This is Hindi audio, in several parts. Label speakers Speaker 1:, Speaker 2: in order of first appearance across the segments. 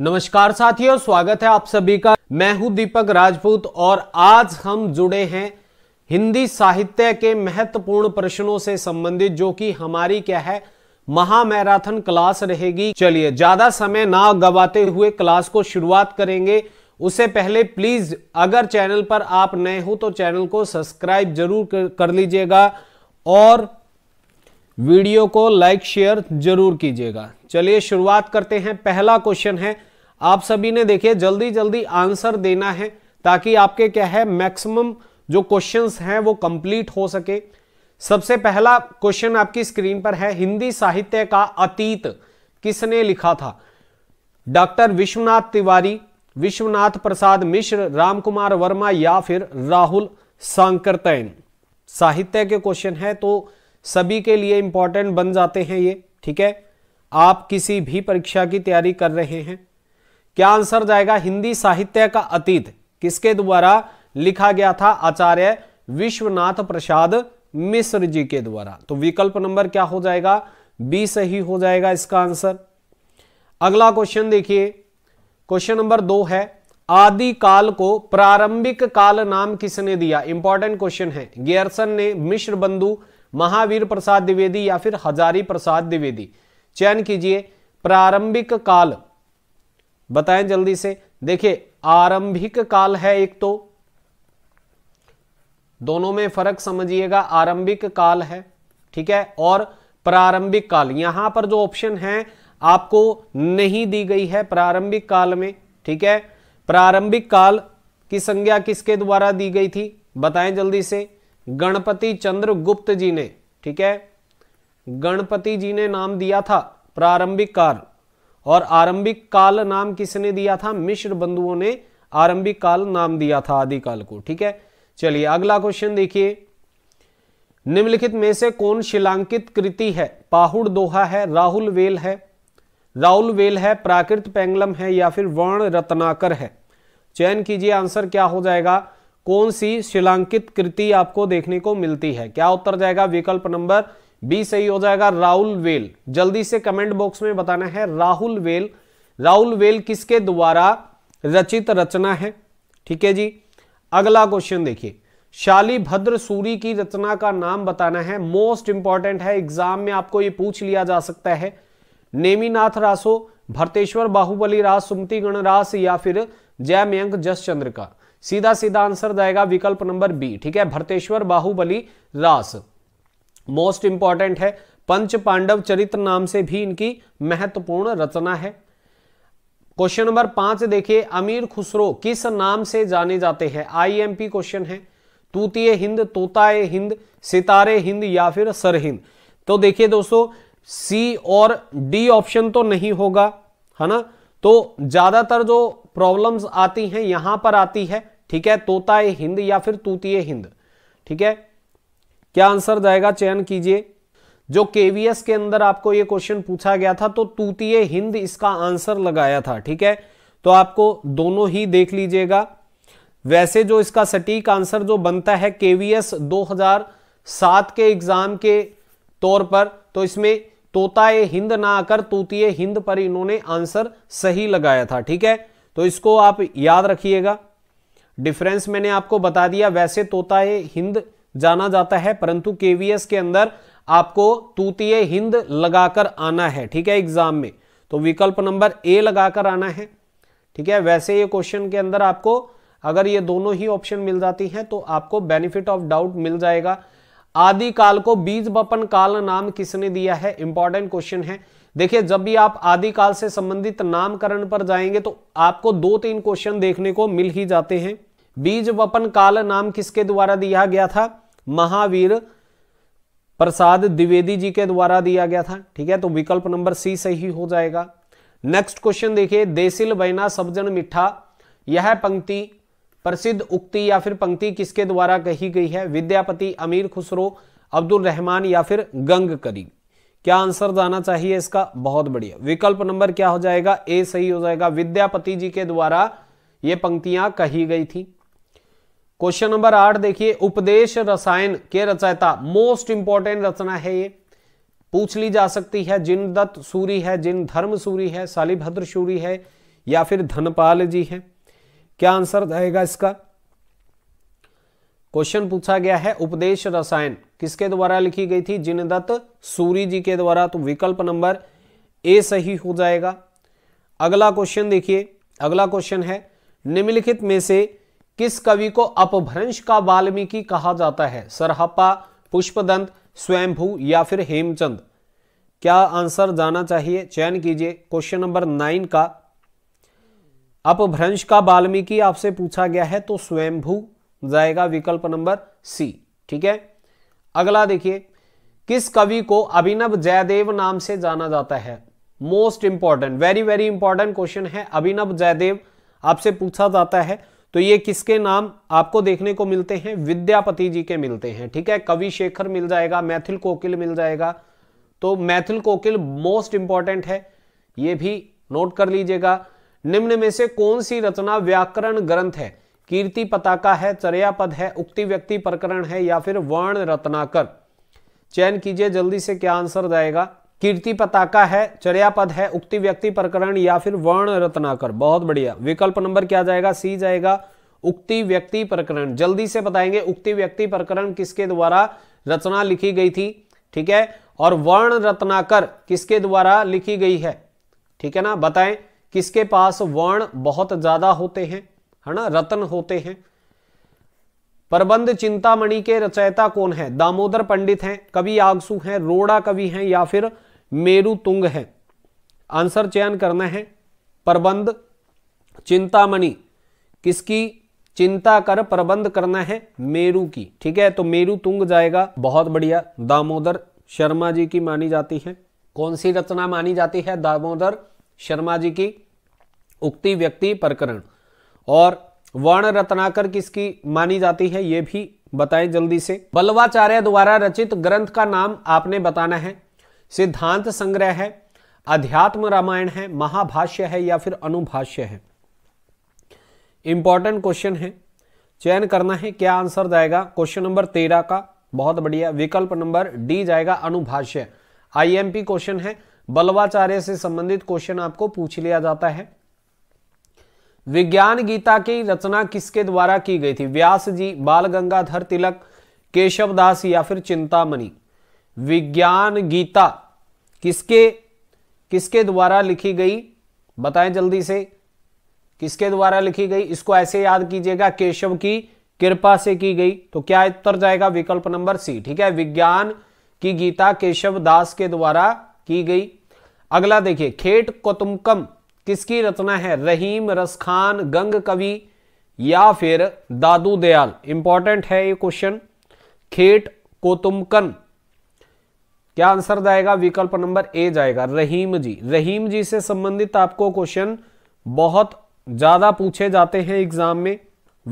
Speaker 1: नमस्कार साथियों स्वागत है आप सभी का मैं हूं दीपक राजपूत और आज हम जुड़े हैं हिंदी साहित्य के महत्वपूर्ण प्रश्नों से संबंधित जो कि हमारी क्या है महामैराथन क्लास रहेगी चलिए ज्यादा समय ना गवाते हुए क्लास को शुरुआत करेंगे उससे पहले प्लीज अगर चैनल पर आप नए हो तो चैनल को सब्सक्राइब जरूर कर, कर लीजिएगा और वीडियो को लाइक शेयर जरूर कीजिएगा चलिए शुरुआत करते हैं पहला क्वेश्चन है आप सभी ने देखिए जल्दी जल्दी आंसर देना है ताकि आपके क्या है मैक्सिमम जो क्वेश्चंस हैं वो कंप्लीट हो सके सबसे पहला क्वेश्चन आपकी स्क्रीन पर है हिंदी साहित्य का अतीत किसने लिखा था डॉक्टर विश्वनाथ तिवारी विश्वनाथ प्रसाद मिश्र रामकुमार वर्मा या फिर राहुल सांकरतैन साहित्य के क्वेश्चन है तो सभी के लिए इंपॉर्टेंट बन जाते हैं ये ठीक है आप किसी भी परीक्षा की तैयारी कर रहे हैं क्या आंसर जाएगा हिंदी साहित्य का अतीत किसके द्वारा लिखा गया था आचार्य विश्वनाथ प्रसाद मिश्र जी के द्वारा तो विकल्प नंबर क्या हो जाएगा बी सही हो जाएगा इसका आंसर अगला क्वेश्चन देखिए क्वेश्चन नंबर दो है आदि काल को प्रारंभिक काल नाम किसने दिया इंपॉर्टेंट क्वेश्चन है गियरसन ने मिश्र बंधु महावीर प्रसाद द्विवेदी या फिर हजारी प्रसाद द्विवेदी चयन कीजिए प्रारंभिक काल बताएं जल्दी से देखिए आरंभिक काल है एक तो दोनों में फर्क समझिएगा आरंभिक काल है ठीक है और प्रारंभिक काल यहां पर जो ऑप्शन है आपको नहीं दी गई है प्रारंभिक काल में ठीक है प्रारंभिक काल की संज्ञा किसके द्वारा दी गई थी बताएं जल्दी से गणपति चंद्र गुप्त जी ने ठीक है गणपति जी ने नाम दिया था प्रारंभिक काल और आरंभिक काल नाम किसने दिया था मिश्र बंधुओं ने आरंभिक काल नाम दिया था आदि काल को ठीक है चलिए अगला क्वेश्चन देखिए निम्नलिखित में से कौन शिलांकित कृति है पाहुड़ दोहा है राहुल वेल है राहुल वेल है प्राकृत पेंगलम है या फिर वर्ण रत्नाकर है चयन कीजिए आंसर क्या हो जाएगा कौन सी शिलांकित कृति आपको देखने को मिलती है क्या उत्तर जाएगा विकल्प नंबर बी सही हो जाएगा राहुल वेल जल्दी से कमेंट बॉक्स में बताना है राहुल वेल राहुल वेल किसके द्वारा रचित रचना है ठीक है जी अगला क्वेश्चन देखिए शाली भद्र सूरी की रचना का नाम बताना है मोस्ट इंपॉर्टेंट है एग्जाम में आपको ये पूछ लिया जा सकता है नेमीनाथ रासो भरतेश्वर बाहुबली रास सुमति गणरास या फिर जयमयंक चंद्र का सीधा सीधा आंसर जाएगा विकल्प नंबर बी ठीक है भरतेश्वर बाहुबली रास मोस्ट इंपॉर्टेंट है पंच पांडव चरित्र नाम से भी इनकी महत्वपूर्ण रचना है क्वेश्चन नंबर पांच देखिए अमीर खुसरो किस नाम से जाने जाते हैं आईएमपी क्वेश्चन है तूतीय हिंद तोताए हिंद सितारे हिंद या फिर सरहिंद तो देखिए दोस्तों सी और डी ऑप्शन तो नहीं होगा है ना तो ज्यादातर जो प्रॉब्लम्स आती हैं यहां पर आती है ठीक है तोताए हिंद या फिर तूतीय हिंद ठीक है क्या आंसर जाएगा चयन कीजिए जो केवीएस के अंदर आपको ये क्वेश्चन पूछा गया था तो तूतीय हिंद इसका आंसर लगाया था ठीक है तो आपको दोनों ही देख लीजिएगा वैसे जो इसका सटीक आंसर जो बनता है केवीएस 2007 के एग्जाम के तौर पर तो इसमें तोताए हिंद ना आकर तूतीय हिंद पर इन्होंने आंसर सही लगाया था ठीक है तो इसको आप याद रखिएगा डिफरेंस मैंने आपको बता दिया वैसे तोताए हिंद जाना जाता है परंतु केवीएस के अंदर आपको तूतीय हिंद लगाकर आना है ठीक है एग्जाम में तो विकल्प नंबर ए लगाकर आना है ठीक है वैसे ये क्वेश्चन के अंदर आपको अगर ये दोनों ही ऑप्शन मिल जाती हैं तो आपको बेनिफिट ऑफ डाउट मिल जाएगा आदि काल को बीज बपन काल नाम किसने दिया है इंपॉर्टेंट क्वेश्चन है देखिए जब भी आप आदि काल से संबंधित नामकरण पर जाएंगे तो आपको दो तीन क्वेश्चन देखने को मिल ही जाते हैं बीज बपन काल नाम किसके द्वारा दिया गया था महावीर प्रसाद द्विवेदी जी के द्वारा दिया गया था ठीक है तो विकल्प नंबर सी सही हो जाएगा नेक्स्ट क्वेश्चन देखिए देसिल बैना सबजन मिठा यह पंक्ति प्रसिद्ध उक्ति या फिर पंक्ति किसके द्वारा कही गई है विद्यापति अमीर खुसरो अब्दुल रहमान या फिर गंग करी क्या आंसर जाना चाहिए इसका बहुत बढ़िया विकल्प नंबर क्या हो जाएगा ए सही हो जाएगा विद्यापति जी के द्वारा ये पंक्तियां कही गई थी क्वेश्चन नंबर आठ देखिए उपदेश रसायन के रचयिता मोस्ट इंपॉर्टेंट रचना है ये पूछ ली जा सकती है जिन दत्त सूरी है जिन धर्म सूरी है सालिभद्र सूरी है या फिर धनपाल जी है क्या आंसर रहेगा इसका क्वेश्चन पूछा गया है उपदेश रसायन किसके द्वारा लिखी गई थी जिन दत्त सूरी जी के द्वारा तो विकल्प नंबर ए सही हो जाएगा अगला क्वेश्चन देखिए अगला क्वेश्चन है निम्नलिखित में से किस कवि को अपभ्रंश का वाल्मीकि कहा जाता है सरहपा पुष्पदंत स्वयंभू या फिर हेमचंद क्या आंसर जाना चाहिए चयन कीजिए क्वेश्चन नंबर नाइन का अपभ्रंश का वाल्मीकि आपसे पूछा गया है तो स्वयंभू जाएगा विकल्प नंबर सी ठीक है अगला देखिए किस कवि को अभिनव जयदेव नाम से जाना जाता है most important very very important question है अभिनव जयदेव आपसे पूछा जाता है तो ये किसके नाम आपको देखने को मिलते हैं विद्यापति जी के मिलते हैं ठीक है कवि शेखर मिल जाएगा मैथिल कोकिल मिल जाएगा तो मैथिल कोकिल मोस्ट इंपॉर्टेंट है ये भी नोट कर लीजिएगा निम्न में से कौन सी रचना व्याकरण ग्रंथ है कीर्ति पताका है चर्यापद है उक्ति व्यक्ति प्रकरण है या फिर वर्ण रत्नाकर चयन कीजिए जल्दी से क्या आंसर जाएगा कीर्ति पताका है चर्यापद है उक्ति व्यक्ति प्रकरण या फिर वर्ण रत्नाकर बहुत बढ़िया विकल्प नंबर क्या जाएगा सी जाएगा उक्ति व्यक्ति प्रकरण जल्दी से बताएंगे उक्ति व्यक्ति प्रकरण किसके द्वारा रचना लिखी गई थी ठीक है और वर्ण रत्नाकर किसके द्वारा लिखी गई है ठीक है ना बताएं किसके पास वर्ण बहुत ज्यादा होते हैं है ना रत्न होते हैं प्रबंध चिंतामणि के रचयिता कौन है दामोदर पंडित हैं कवि आगसू हैं रोड़ा कवि हैं या फिर मेरु तुंग है आंसर चयन करना है प्रबंध चिंतामणि किसकी चिंता कर प्रबंध करना है मेरू की ठीक है तो मेरु तुंग जाएगा बहुत बढ़िया दामोदर शर्मा जी की मानी जाती है कौन सी रचना मानी जाती है दामोदर शर्मा जी की उक्ति व्यक्ति प्रकरण और वर्ण रत्नाकर किसकी मानी जाती है यह भी बताएं जल्दी से बल्वाचार्य द्वारा रचित ग्रंथ का नाम आपने बताना है सिद्धांत संग्रह है अध्यात्म रामायण है महाभाष्य है या फिर अनुभाष्य है इंपॉर्टेंट क्वेश्चन है चयन करना है क्या आंसर जाएगा क्वेश्चन नंबर तेरह का बहुत बढ़िया विकल्प नंबर डी जाएगा अनुभाष्य आईएमपी क्वेश्चन है बल्वाचार्य से संबंधित क्वेश्चन आपको पूछ लिया जाता है विज्ञान गीता की रचना किसके द्वारा की गई थी व्यास जी बाल गंगाधर तिलक केशव दास या फिर चिंतामणि विज्ञान गीता किसके किसके द्वारा लिखी गई बताएं जल्दी से किसके द्वारा लिखी गई इसको ऐसे याद कीजिएगा केशव की कृपा से की गई तो क्या उत्तर जाएगा विकल्प नंबर सी ठीक है विज्ञान की गीता केशव दास के द्वारा की गई अगला देखिए खेट कोतुमकम किसकी रचना है रहीम रसखान गंग कवि या फिर दादू दयाल इंपॉर्टेंट है ये क्वेश्चन खेट कोतुमकन क्या आंसर जाएगा विकल्प नंबर ए जाएगा रहीम जी रहीम जी से संबंधित आपको क्वेश्चन बहुत ज्यादा पूछे जाते हैं एग्जाम में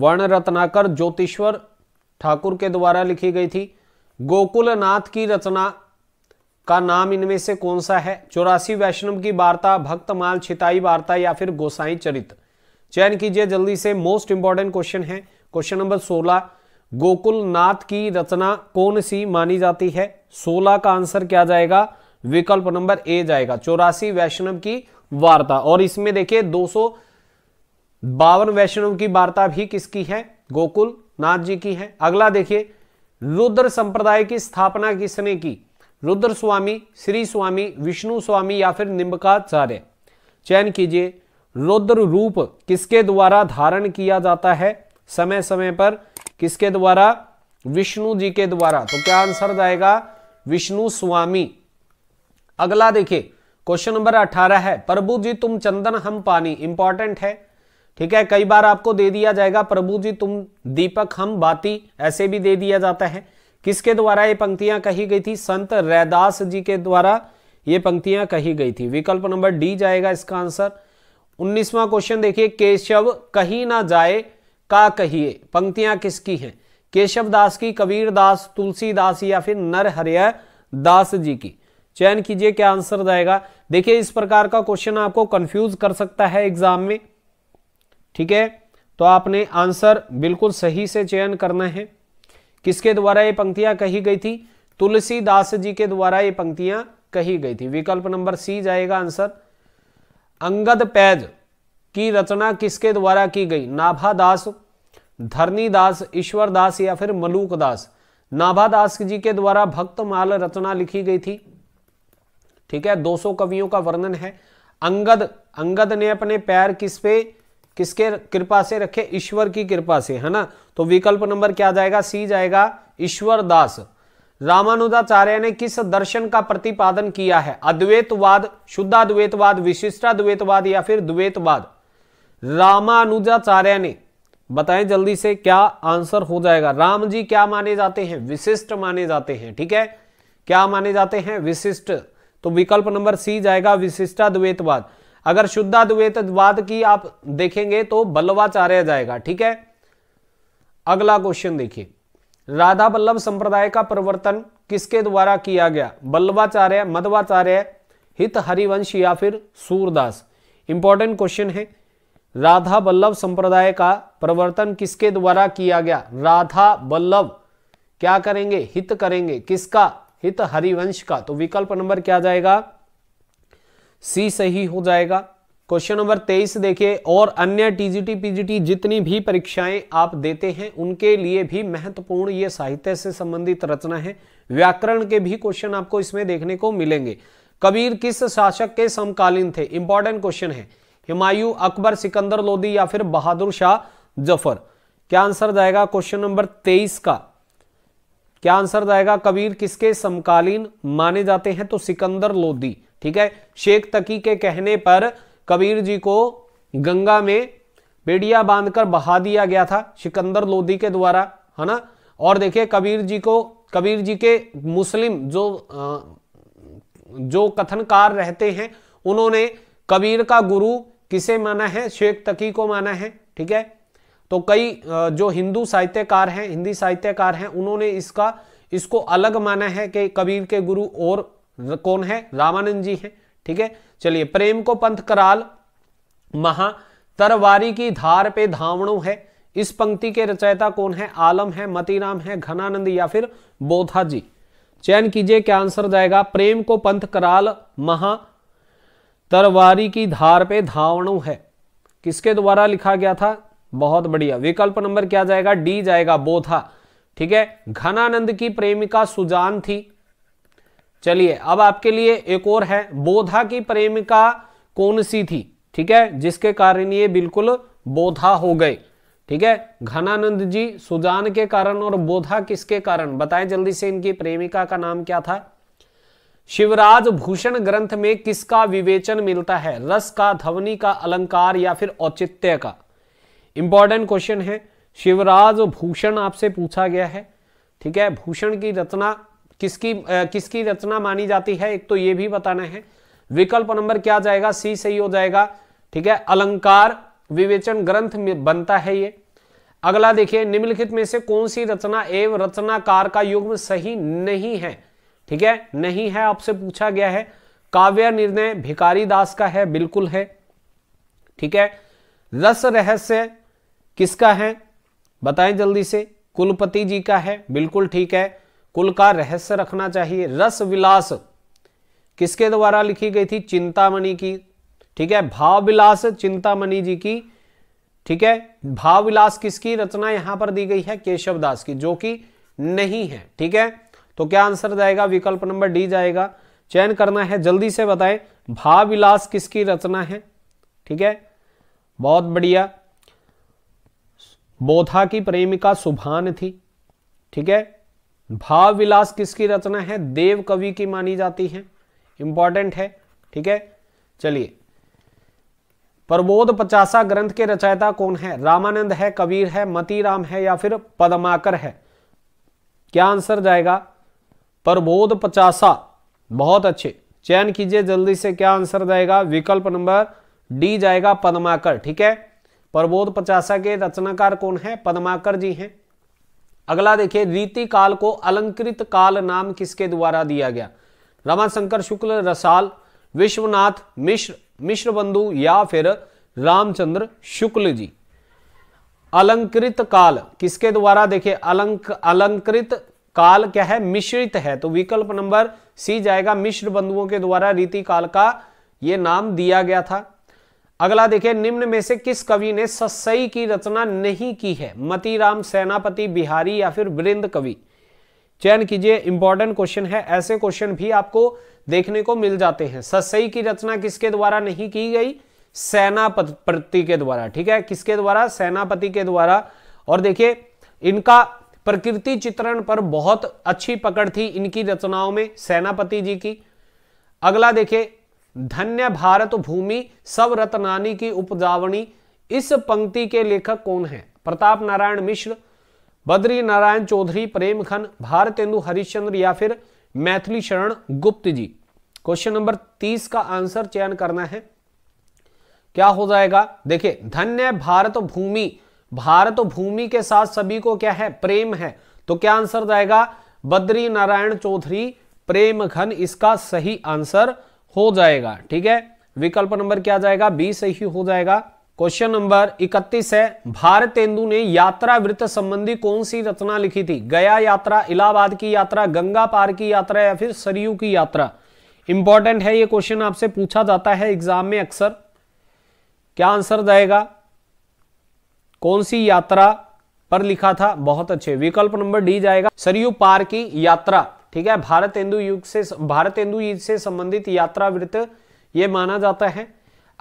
Speaker 1: वर्ण रत्नाकर ज्योतिश्वर ठाकुर के द्वारा लिखी गई थी गोकुलनाथ की रचना का नाम इनमें से कौन सा है चौरासी वैष्णव की वार्ता भक्तमाल छिताई वार्ता या फिर गोसाई चरित चयन कीजिए जल्दी से मोस्ट इंपॉर्टेंट क्वेश्चन है क्वेश्चन नंबर सोलह गोकुलनाथ की रचना कौन सी मानी जाती है सोलह का आंसर क्या जाएगा विकल्प नंबर ए जाएगा चौरासी वैष्णव की वार्ता और इसमें देखिए दो सौ बावन वैष्णव की वार्ता भी किसकी है गोकुल नाथ जी की है अगला देखिए रुद्र संप्रदाय की स्थापना किसने की रुद्र स्वामी श्री स्वामी विष्णु स्वामी या फिर निम्बकाचार्य चयन कीजिए रुद्र रूप किसके द्वारा धारण किया जाता है समय समय पर किसके द्वारा विष्णु जी के द्वारा तो क्या आंसर जाएगा विष्णु स्वामी अगला देखिए क्वेश्चन नंबर अठारह है प्रभु जी तुम चंदन हम पानी इंपॉर्टेंट है ठीक है कई बार आपको दे दिया जाएगा प्रभु जी तुम दीपक हम बाती ऐसे भी दे दिया जाता है किसके द्वारा ये पंक्तियां कही गई थी संत रैदास जी के द्वारा ये पंक्तियां कही गई थी विकल्प नंबर डी जाएगा इसका आंसर उन्नीसवां क्वेश्चन देखिए केशव कहीं ना जाए का कहिए पंक्तियां किसकी हैं केशव दास की कबीर दास तुलसीदास या फिर नरहरिया दास जी की चयन कीजिए क्या आंसर जाएगा देखिए इस प्रकार का क्वेश्चन आपको कंफ्यूज कर सकता है एग्जाम में ठीक है तो आपने आंसर बिल्कुल सही से चयन करना है किसके द्वारा ये पंक्तियां कही गई थी तुलसीदास जी के द्वारा ये पंक्तियां कही गई थी विकल्प नंबर सी जाएगा आंसर अंगद पैज की रचना किसके द्वारा की गई नाभादास धरनीदास ईश्वरदास या फिर मलूकदास नाभादास जी के द्वारा भक्तमाल रचना लिखी गई थी ठीक है 200 कवियों का वर्णन है अंगद अंगद ने अपने पैर किस पे किसके कृपा से रखे ईश्वर की कृपा से है ना तो विकल्प नंबर क्या जाएगा सी जाएगा ईश्वर दास रामानुजाचार्य ने किस दर्शन का प्रतिपादन किया है अद्वैतवाद शुद्धाद्वैतवाद विशिष्टाद्वैतवाद या फिर द्वैतवाद रामानुजाचार्य ने बताएं जल्दी से क्या आंसर हो जाएगा राम जी क्या माने जाते हैं विशिष्ट माने जाते हैं ठीक है क्या माने जाते हैं विशिष्ट तो विकल्प नंबर सी जाएगा विशिष्टाद्वैतवाद अगर शुद्धाद्वैतवाद की आप देखेंगे तो बल्लवाचार्य जाएगा ठीक है अगला क्वेश्चन देखिए राधा बल्लभ संप्रदाय का प्रवर्तन किसके द्वारा किया गया बल्लवाचार्य मध्वाचार्य हित हरिवंश या फिर सूरदास इंपॉर्टेंट क्वेश्चन है राधा बल्लभ संप्रदाय का प्रवर्तन किसके द्वारा किया गया राधा बल्लभ क्या करेंगे हित करेंगे किसका हित हरिवंश का तो विकल्प नंबर क्या जाएगा सी सही हो जाएगा क्वेश्चन नंबर तेईस देखिए और अन्य टीजीटी पीजीटी जितनी भी परीक्षाएं आप देते हैं उनके लिए भी महत्वपूर्ण ये साहित्य से संबंधित रचना है व्याकरण के भी क्वेश्चन आपको इसमें देखने को मिलेंगे कबीर किस शासक के समकालीन थे इंपॉर्टेंट क्वेश्चन है हिमायू अकबर सिकंदर लोधी या फिर बहादुर शाह जफर क्या आंसर जाएगा क्वेश्चन नंबर तेईस का क्या आंसर जाएगा कबीर किसके समकालीन माने जाते हैं तो सिकंदर लोदी ठीक है शेख तकी के कहने पर कबीर जी को गंगा में बेड़िया बांधकर बहा दिया गया था सिकंदर लोधी के द्वारा है ना और देखिए कबीर जी को कबीर जी के मुस्लिम जो जो कथनकार रहते हैं उन्होंने कबीर का गुरु किसे माना है शेख तकी को माना है ठीक है तो कई जो हिंदू साहित्यकार हैं हिंदी साहित्यकार हैं उन्होंने इसका इसको अलग माना है कि कबीर के गुरु और कौन है रामानंद जी हैं ठीक है चलिए प्रेम को पंथ कराल महा तरवारी की धार पे धावणु है इस पंक्ति के रचयिता कौन है आलम है मतीराम है घनानंद या फिर बोधा जी चयन कीजिए क्या आंसर जाएगा प्रेम को पंथ कराल महा तरवारी की धार पे धावणु है किसके द्वारा लिखा गया था बहुत बढ़िया विकल्प नंबर क्या जाएगा डी जाएगा बोथा ठीक है घनानंद की प्रेमिका सुजान थी चलिए अब आपके लिए एक और है बोधा की प्रेमिका कौन सी थी ठीक है जिसके कारण ये बिल्कुल बोधा हो गए ठीक है घनानंद जी सुजान के कारण और बोधा किसके कारण बताएं जल्दी से इनकी प्रेमिका का नाम क्या था शिवराज भूषण ग्रंथ में किसका विवेचन मिलता है रस का धवनी का अलंकार या फिर औचित्य का इंपॉर्टेंट क्वेश्चन है शिवराज भूषण आपसे पूछा गया है ठीक है भूषण की रचना किसकी आ, किसकी रचना मानी जाती है एक तो ये भी बताना है विकल्प नंबर क्या जाएगा सी सही हो जाएगा ठीक है अलंकार विवेचन ग्रंथ में बनता है ये अगला देखिए निम्नलिखित में से कौन सी रचना एवं रचनाकार का युग्म सही नहीं है ठीक है नहीं है आपसे पूछा गया है काव्य निर्णय भिकारी दास का है बिल्कुल है ठीक है रस रहस्य किसका है बताएं जल्दी से कुलपति जी का है बिल्कुल ठीक है कुल का रहस्य रखना चाहिए रस विलास किसके द्वारा लिखी गई थी चिंतामणि की ठीक है भाव विलास चिंतामणि जी की ठीक है भाव विलास किसकी रचना यहां पर दी गई है केशव दास की जो कि नहीं है ठीक है तो क्या आंसर जाएगा विकल्प नंबर डी जाएगा चयन करना है जल्दी से बताएं भाविलास किसकी रचना है ठीक है बहुत बढ़िया बोधा की प्रेमिका सुभान थी ठीक है भाव विलास किसकी रचना है देव कवि की मानी जाती है इंपॉर्टेंट है ठीक है चलिए प्रबोध पचासा ग्रंथ के रचयिता कौन है रामानंद है कबीर है मतीराम है या फिर पदमाकर है क्या आंसर जाएगा प्रबोध पचासा बहुत अच्छे चयन कीजिए जल्दी से क्या आंसर जाएगा विकल्प नंबर डी जाएगा पदमाकर ठीक है प्रबोध पचासा के रचनाकार कौन है पदमाकर जी हैं अगला देखिए रीति काल को अलंकृत काल नाम किसके द्वारा दिया गया रमाशंकर शुक्ल रसाल विश्वनाथ मिश्र मिश्र बंधु या फिर रामचंद्र शुक्ल जी अलंकृत काल किसके द्वारा देखिए अलंक अलंकृत काल क्या है मिश्रित है तो विकल्प नंबर सी जाएगा मिश्र बंधुओं के द्वारा रीति काल का ये नाम दिया गया था अगला देखिए निम्न में से किस कवि ने ससई की रचना नहीं की है मतीराम सेनापति बिहारी या फिर वृंद कवि चयन कीजिए इंपॉर्टेंट क्वेश्चन है ऐसे क्वेश्चन भी आपको देखने को मिल जाते हैं ससई की रचना किसके द्वारा नहीं की गई सेनापति के द्वारा ठीक है किसके द्वारा सेनापति के द्वारा और देखिए इनका प्रकृति चित्रण पर बहुत अच्छी पकड़ थी इनकी रचनाओं में सेनापति जी की अगला देखे धन्य भारत भूमि सब रतनानी की उपजावनी इस पंक्ति के लेखक कौन है प्रताप नारायण मिश्र बद्री नारायण चौधरी प्रेम खन भारतेंदु हरिश्चंद्र या फिर मैथिली शरण गुप्त जी क्वेश्चन नंबर तीस का आंसर चयन करना है क्या हो जाएगा देखिए धन्य भारत भूमि भारत भूमि के साथ सभी को क्या है प्रेम है तो क्या आंसर जाएगा बद्री नारायण चौधरी प्रेम घन इसका सही आंसर हो जाएगा ठीक है विकल्प नंबर क्या जाएगा बी सही हो जाएगा क्वेश्चन नंबर 31 है भारत तेंदु ने यात्रा वृत्त संबंधी कौन सी रचना लिखी थी गया यात्रा इलाहाबाद की यात्रा गंगा पार की यात्रा या फिर सरयू की यात्रा इंपॉर्टेंट है ये क्वेश्चन आपसे पूछा जाता है एग्जाम में अक्सर क्या आंसर जाएगा कौन सी यात्रा पर लिखा था बहुत अच्छे विकल्प नंबर डी जाएगा सरयू पार की यात्रा ठीक है भारत हिंदू युग से भारत हिंदू युग से संबंधित यात्रा वृत्त ये माना जाता है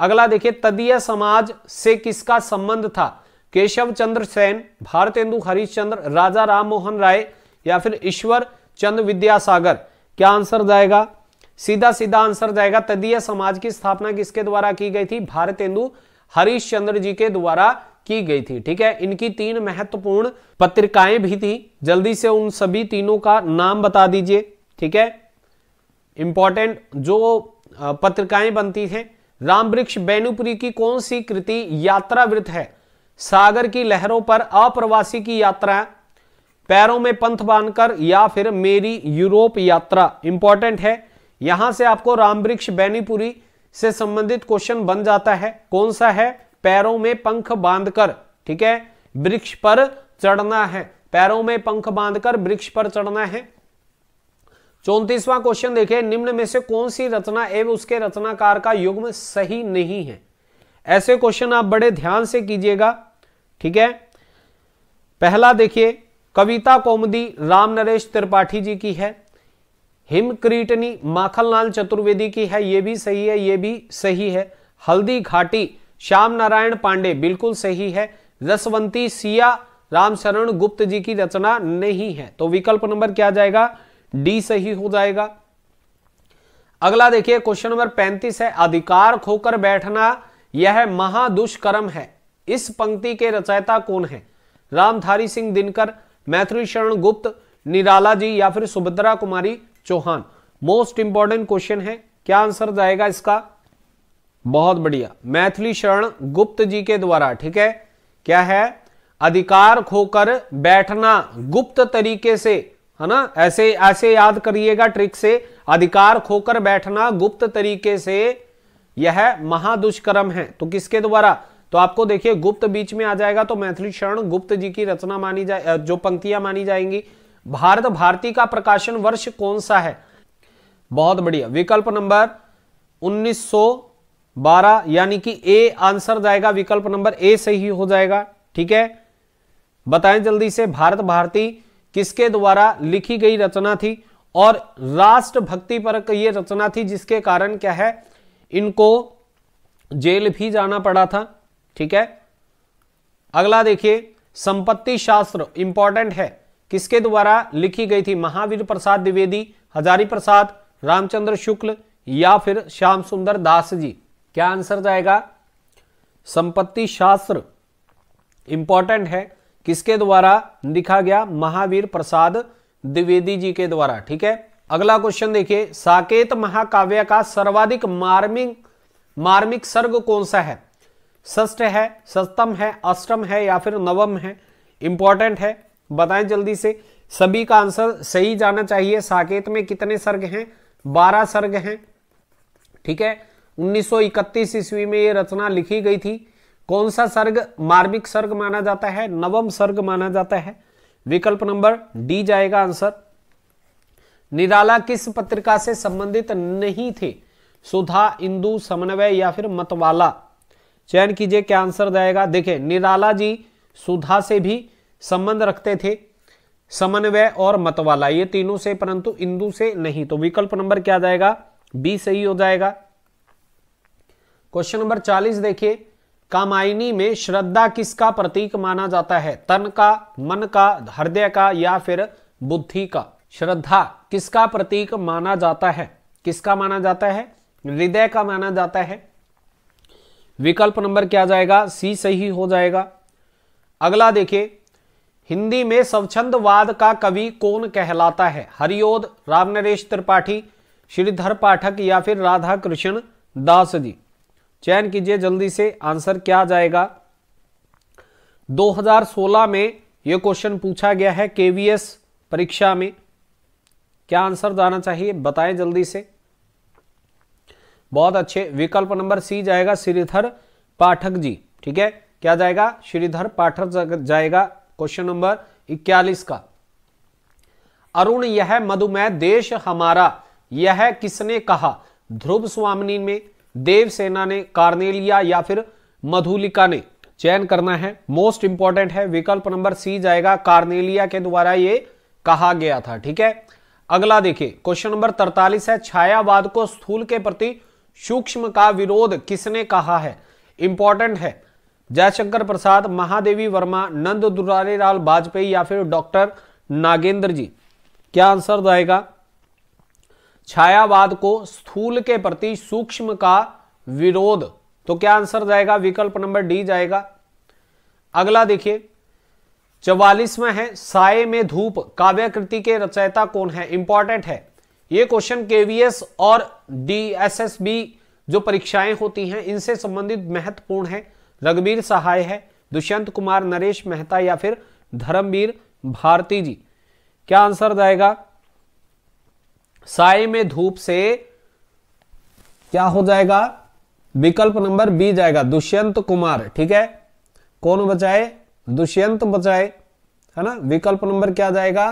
Speaker 1: अगला देखिए तदीय समाज से किसका संबंध था केशव चंद्र सेन भारत हिंदू हरिश्चंद्र राजा राम मोहन राय या फिर ईश्वर चंद्र विद्यासागर क्या आंसर जाएगा सीधा सीधा आंसर जाएगा तदीय समाज की स्थापना किसके द्वारा की गई थी भारत हिंदू हरिश्चंद्र जी के द्वारा की गई थी ठीक है इनकी तीन महत्वपूर्ण पत्रिकाएं भी थी जल्दी से उन सभी तीनों का नाम बता दीजिए ठीक है इंपॉर्टेंट जो पत्रिकाएं बनती हैं राम वृक्ष बेनुपुरी की कौन सी कृति वृत्त है सागर की लहरों पर अप्रवासी की यात्रा पैरों में पंथ बांधकर या फिर मेरी यूरोप यात्रा इंपॉर्टेंट है यहां से आपको राम वृक्ष बैनीपुरी से संबंधित क्वेश्चन बन जाता है कौन सा है पैरों में पंख बांधकर ठीक है वृक्ष पर चढ़ना है पैरों में पंख बांधकर वृक्ष पर चढ़ना है चौंतीसवां क्वेश्चन देखिए निम्न में से कौन सी रचना एवं उसके रचनाकार का युग्म सही नहीं है ऐसे क्वेश्चन आप बड़े ध्यान से कीजिएगा ठीक है पहला देखिए कविता कौमदी राम नरेश त्रिपाठी जी की है हिमक्रीटनी माखनलाल चतुर्वेदी की है यह भी सही है यह भी सही है हल्दी घाटी श्याम नारायण पांडे बिल्कुल सही है रसवंती सिया रामशरण गुप्त जी की रचना नहीं है तो विकल्प नंबर क्या जाएगा डी सही हो जाएगा अगला देखिए क्वेश्चन नंबर 35 है अधिकार खोकर बैठना यह महादुष्कर्म है इस पंक्ति के रचयिता कौन है रामधारी सिंह दिनकर मैथिली शरण गुप्त निराला जी या फिर Subhadra Kumari Chauhan most important question है क्या आंसर जाएगा इसका बहुत बढ़िया मैथिली शरण गुप्त जी के द्वारा ठीक है क्या है अधिकार खोकर बैठना गुप्त तरीके से है ना ऐसे ऐसे याद करिएगा ट्रिक से अधिकार खोकर बैठना गुप्त तरीके से यह महादुष्कर्म है तो किसके द्वारा तो आपको देखिए गुप्त बीच में आ जाएगा तो मैथिली शरण गुप्त जी की रचना मानी जाए जो पंक्तियां मानी जाएंगी भारत भारती का प्रकाशन वर्ष कौन सा है बहुत बढ़िया विकल्प नंबर उन्नीस सौ बारह यानी कि ए आंसर जाएगा विकल्प नंबर ए सही हो जाएगा ठीक है बताएं जल्दी से भारत भारती किसके द्वारा लिखी गई रचना थी और राष्ट्र भक्ति पर यह रचना थी जिसके कारण क्या है इनको जेल भी जाना पड़ा था ठीक है अगला देखिए संपत्ति शास्त्र इंपॉर्टेंट है किसके द्वारा लिखी गई थी महावीर प्रसाद द्विवेदी हजारी प्रसाद रामचंद्र शुक्ल या फिर श्याम सुंदर दास जी क्या आंसर जाएगा संपत्ति शास्त्र इंपॉर्टेंट है किसके द्वारा लिखा गया महावीर प्रसाद द्विवेदी जी के द्वारा ठीक है अगला क्वेश्चन देखिए साकेत महाकाव्य का सर्वाधिक मार्मिक मार्मिक सर्ग कौन सा है षष्ठ है सप्तम है अष्टम है या फिर नवम है इंपॉर्टेंट है बताएं जल्दी से सभी का आंसर सही जाना चाहिए साकेत में कितने सर्ग हैं बारह सर्ग हैं ठीक है 1931 ईस्वी में ये रचना लिखी गई थी कौन सा सर्ग मार्मिक सर्ग माना जाता है नवम सर्ग माना जाता है विकल्प नंबर डी जाएगा आंसर निराला किस पत्रिका से संबंधित नहीं थे सुधा इंदु समन्वय या फिर मतवाला चयन कीजिए क्या आंसर जाएगा देखिए निराला जी सुधा से भी संबंध रखते थे समन्वय और मतवाला ये तीनों से परंतु इंदु से नहीं तो विकल्प नंबर क्या जाएगा बी सही हो जाएगा क्वेश्चन नंबर चालीस देखिए कामायनी में श्रद्धा किसका प्रतीक माना जाता है तन का मन का हृदय का या फिर बुद्धि का श्रद्धा किसका प्रतीक माना जाता है किसका माना जाता है हृदय का माना जाता है विकल्प नंबर क्या जाएगा सी सही हो जाएगा अगला देखिए हिंदी में स्वच्छंदवाद का कवि कौन कहलाता है हरिओद रामनरेश त्रिपाठी श्रीधर पाठक या फिर राधा कृष्ण दास जी चयन कीजिए जल्दी से आंसर क्या आ जाएगा 2016 में यह क्वेश्चन पूछा गया है केवीएस परीक्षा में क्या आंसर जाना चाहिए बताएं जल्दी से बहुत अच्छे विकल्प नंबर सी जाएगा श्रीधर पाठक जी ठीक है क्या जाएगा श्रीधर पाठक जाएगा क्वेश्चन नंबर इक्यालीस का अरुण यह मधुमेह देश हमारा यह किसने कहा ध्रुव स्वामी में देवसेना ने कार्नेलिया या फिर मधुलिका ने चयन करना है मोस्ट इंपॉर्टेंट है विकल्प नंबर सी जाएगा कार्नेलिया के द्वारा ये कहा गया था ठीक है अगला देखिए क्वेश्चन नंबर तरतालीस है छायावाद को स्थूल के प्रति सूक्ष्म का विरोध किसने कहा है इंपॉर्टेंट है जयशंकर प्रसाद महादेवी वर्मा नंद लाल वाजपेयी या फिर डॉक्टर नागेंद्र जी क्या आंसर जाएगा छायावाद को स्थूल के प्रति सूक्ष्म का विरोध तो क्या आंसर जाएगा विकल्प नंबर डी जाएगा अगला देखिए चवालीसवा है साय में धूप काव्यकृति के रचयिता कौन है इंपॉर्टेंट है यह क्वेश्चन केवीएस और डीएसएसबी जो परीक्षाएं होती हैं इनसे संबंधित महत्वपूर्ण है रघुवीर सहाय है दुष्यंत कुमार नरेश मेहता या फिर धर्मवीर भारती जी क्या आंसर जाएगा साय में धूप से क्या हो जाएगा विकल्प नंबर बी जाएगा दुष्यंत कुमार ठीक है कौन बचाए दुष्यंत बचाए है ना विकल्प नंबर क्या जाएगा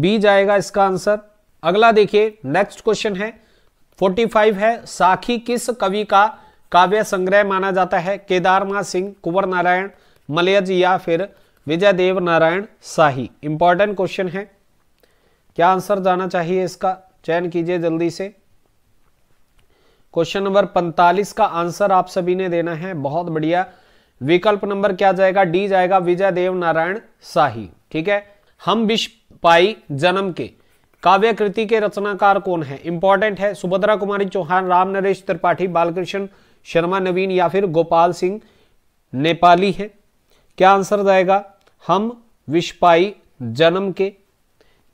Speaker 1: बी जाएगा इसका आंसर अगला देखिए नेक्स्ट क्वेश्चन है 45 है साखी किस कवि का काव्य संग्रह माना जाता है केदारनाथ सिंह कुंवर नारायण मलयज या फिर विजय देव नारायण शाही इंपॉर्टेंट क्वेश्चन है क्या आंसर जाना चाहिए इसका चयन कीजिए जल्दी से क्वेश्चन नंबर 45 का आंसर आप सभी ने देना है बहुत बढ़िया विकल्प नंबर क्या जाएगा डी जाएगा विजय देव नारायण शाही ठीक है हम विश्व पाई जन्म के काव्य कृति के रचनाकार कौन है इंपॉर्टेंट है सुभद्रा कुमारी चौहान राम नरेश त्रिपाठी बालकृष्ण शर्मा नवीन या फिर गोपाल सिंह नेपाली है क्या आंसर जाएगा हम विश्वपाई जन्म के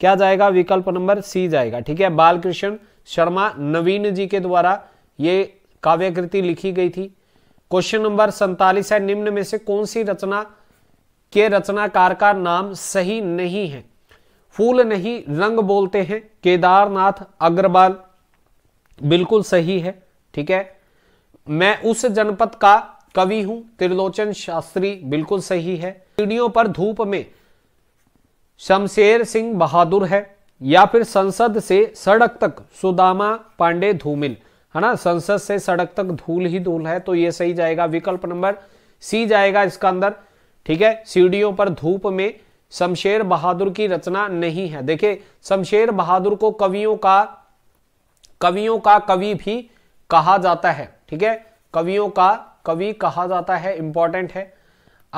Speaker 1: क्या जाएगा विकल्प नंबर सी जाएगा ठीक है बालकृष्ण शर्मा नवीन जी के द्वारा ये काव्यकृति लिखी गई थी क्वेश्चन नंबर सैतालीस है निम्न में से कौन सी रचना के रचनाकार का नाम सही नहीं है फूल नहीं रंग बोलते हैं केदारनाथ अग्रवाल बिल्कुल सही है ठीक है मैं उस जनपद का कवि हूं त्रिलोचन शास्त्री बिल्कुल सही है सीढ़ियों पर धूप में शमशेर सिंह बहादुर है या फिर संसद से सड़क तक सुदामा पांडे धूमिल है ना संसद से सड़क तक धूल ही धूल है तो ये सही जाएगा विकल्प नंबर सी जाएगा इसका अंदर ठीक है सीढ़ियों पर धूप में शमशेर बहादुर की रचना नहीं है देखिए शमशेर बहादुर को कवियों का कवियों का कवि भी कहा जाता है ठीक है कवियों का कवि कहा जाता है इंपॉर्टेंट है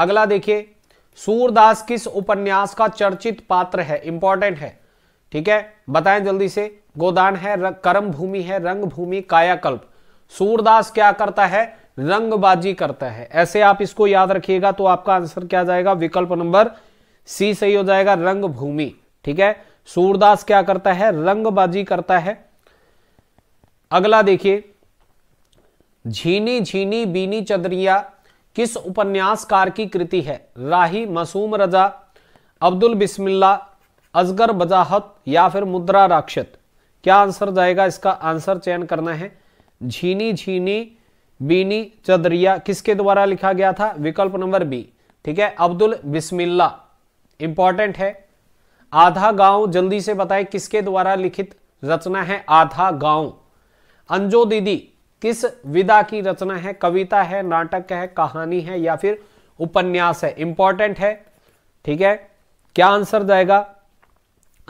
Speaker 1: अगला देखिए सूरदास किस उपन्यास का चर्चित पात्र है इंपॉर्टेंट है ठीक है बताएं जल्दी से गोदान है कर्म भूमि है रंग भूमि कायाकल्प सूरदास क्या करता है रंगबाजी करता है ऐसे आप इसको याद रखिएगा तो आपका आंसर क्या जाएगा विकल्प नंबर सी सही हो जाएगा रंग भूमि ठीक है सूरदास क्या करता है रंगबाजी करता है अगला देखिए झीनी झीनी बीनी चदरिया किस उपन्यासकार की कृति है राही मासूम रजा अब्दुल बिस्मिल्ला अजगर बजाहत या फिर मुद्रा राक्षत क्या आंसर जाएगा इसका आंसर चयन करना है झीनी झीनी बीनी चदरिया किसके द्वारा लिखा गया था विकल्प नंबर बी ठीक है अब्दुल बिस्मिल्ला इंपॉर्टेंट है आधा गांव जल्दी से बताएं किसके द्वारा लिखित रचना है आधा गांव अंजो दीदी किस विधा की रचना है कविता है नाटक है कहानी है या फिर उपन्यास है इंपॉर्टेंट है ठीक है क्या आंसर जाएगा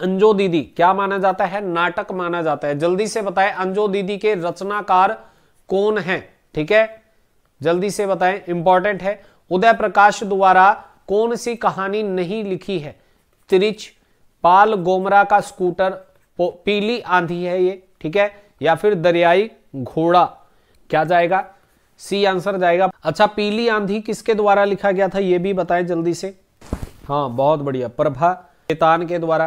Speaker 1: अंजो दीदी क्या माना जाता है नाटक माना जाता है जल्दी से बताएं अंजो दीदी के रचनाकार कौन है ठीक है जल्दी से बताएं इंपॉर्टेंट है उदय प्रकाश द्वारा कौन सी कहानी नहीं लिखी है त्रिच पाल गोमरा का स्कूटर पीली आंधी है ये ठीक है या फिर दरियाई घोड़ा क्या जाएगा सी आंसर जाएगा अच्छा पीली आंधी किसके द्वारा लिखा गया था यह भी बताएं जल्दी से हाँ बहुत बढ़िया प्रभा चेतान के द्वारा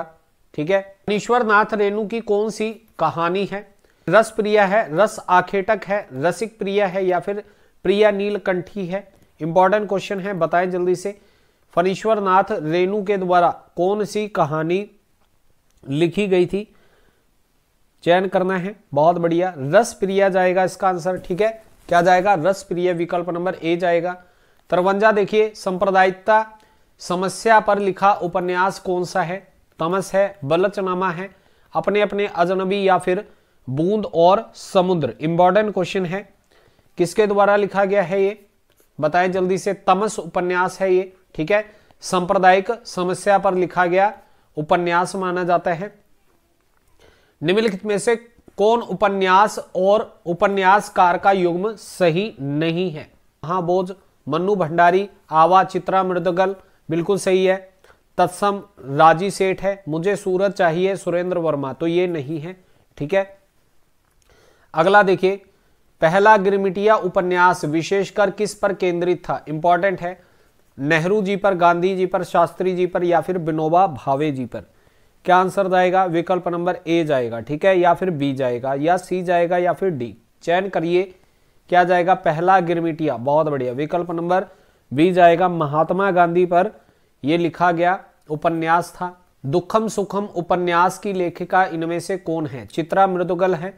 Speaker 1: ठीक है ईश्वर नाथ रेणु की कौन सी कहानी है रस प्रिय है रस आखेटक है रसिक प्रिय है या फिर प्रिया नीलकंठी है इंपॉर्टेंट क्वेश्चन है बताएं जल्दी से फनीश्वर नाथ रेणु के द्वारा कौन सी कहानी लिखी गई थी चयन करना है बहुत बढ़िया रस प्रिय जाएगा इसका आंसर ठीक है क्या जाएगा रस प्रिय विकल्प नंबर ए जाएगा तरवंजा देखिए संप्रदायिकता समस्या पर लिखा उपन्यास कौन सा है तमस है बलचनामा है अपने अपने अजनबी या फिर बूंद और समुद्र इंपॉर्टेंट क्वेश्चन है किसके द्वारा लिखा गया है ये बताएं जल्दी से तमस उपन्यास है ये ठीक है सांप्रदायिक समस्या पर लिखा गया उपन्यास माना जाता है निम्नलिखित में से कौन उपन्यास और उपन्यासकार का युग्म सही नहीं है महाबोझ मनु भंडारी आवा चित्रा मृदगल बिल्कुल सही है तत्सम राजी सेठ है मुझे सूरज चाहिए सुरेंद्र वर्मा तो ये नहीं है ठीक है अगला देखिए पहला गिरमिटिया उपन्यास विशेषकर किस पर केंद्रित था इंपॉर्टेंट है नेहरू जी पर गांधी जी पर शास्त्री जी पर या फिर विनोबा भावे जी पर क्या आंसर जाएगा विकल्प नंबर ए जाएगा ठीक है या फिर बी जाएगा या सी जाएगा या फिर डी चयन करिए क्या जाएगा पहला गिरमिटिया बहुत बढ़िया विकल्प नंबर बी जाएगा महात्मा गांधी पर यह लिखा गया उपन्यास था दुखम सुखम उपन्यास की लेखिका इनमें से कौन है चित्रा मृदुगल है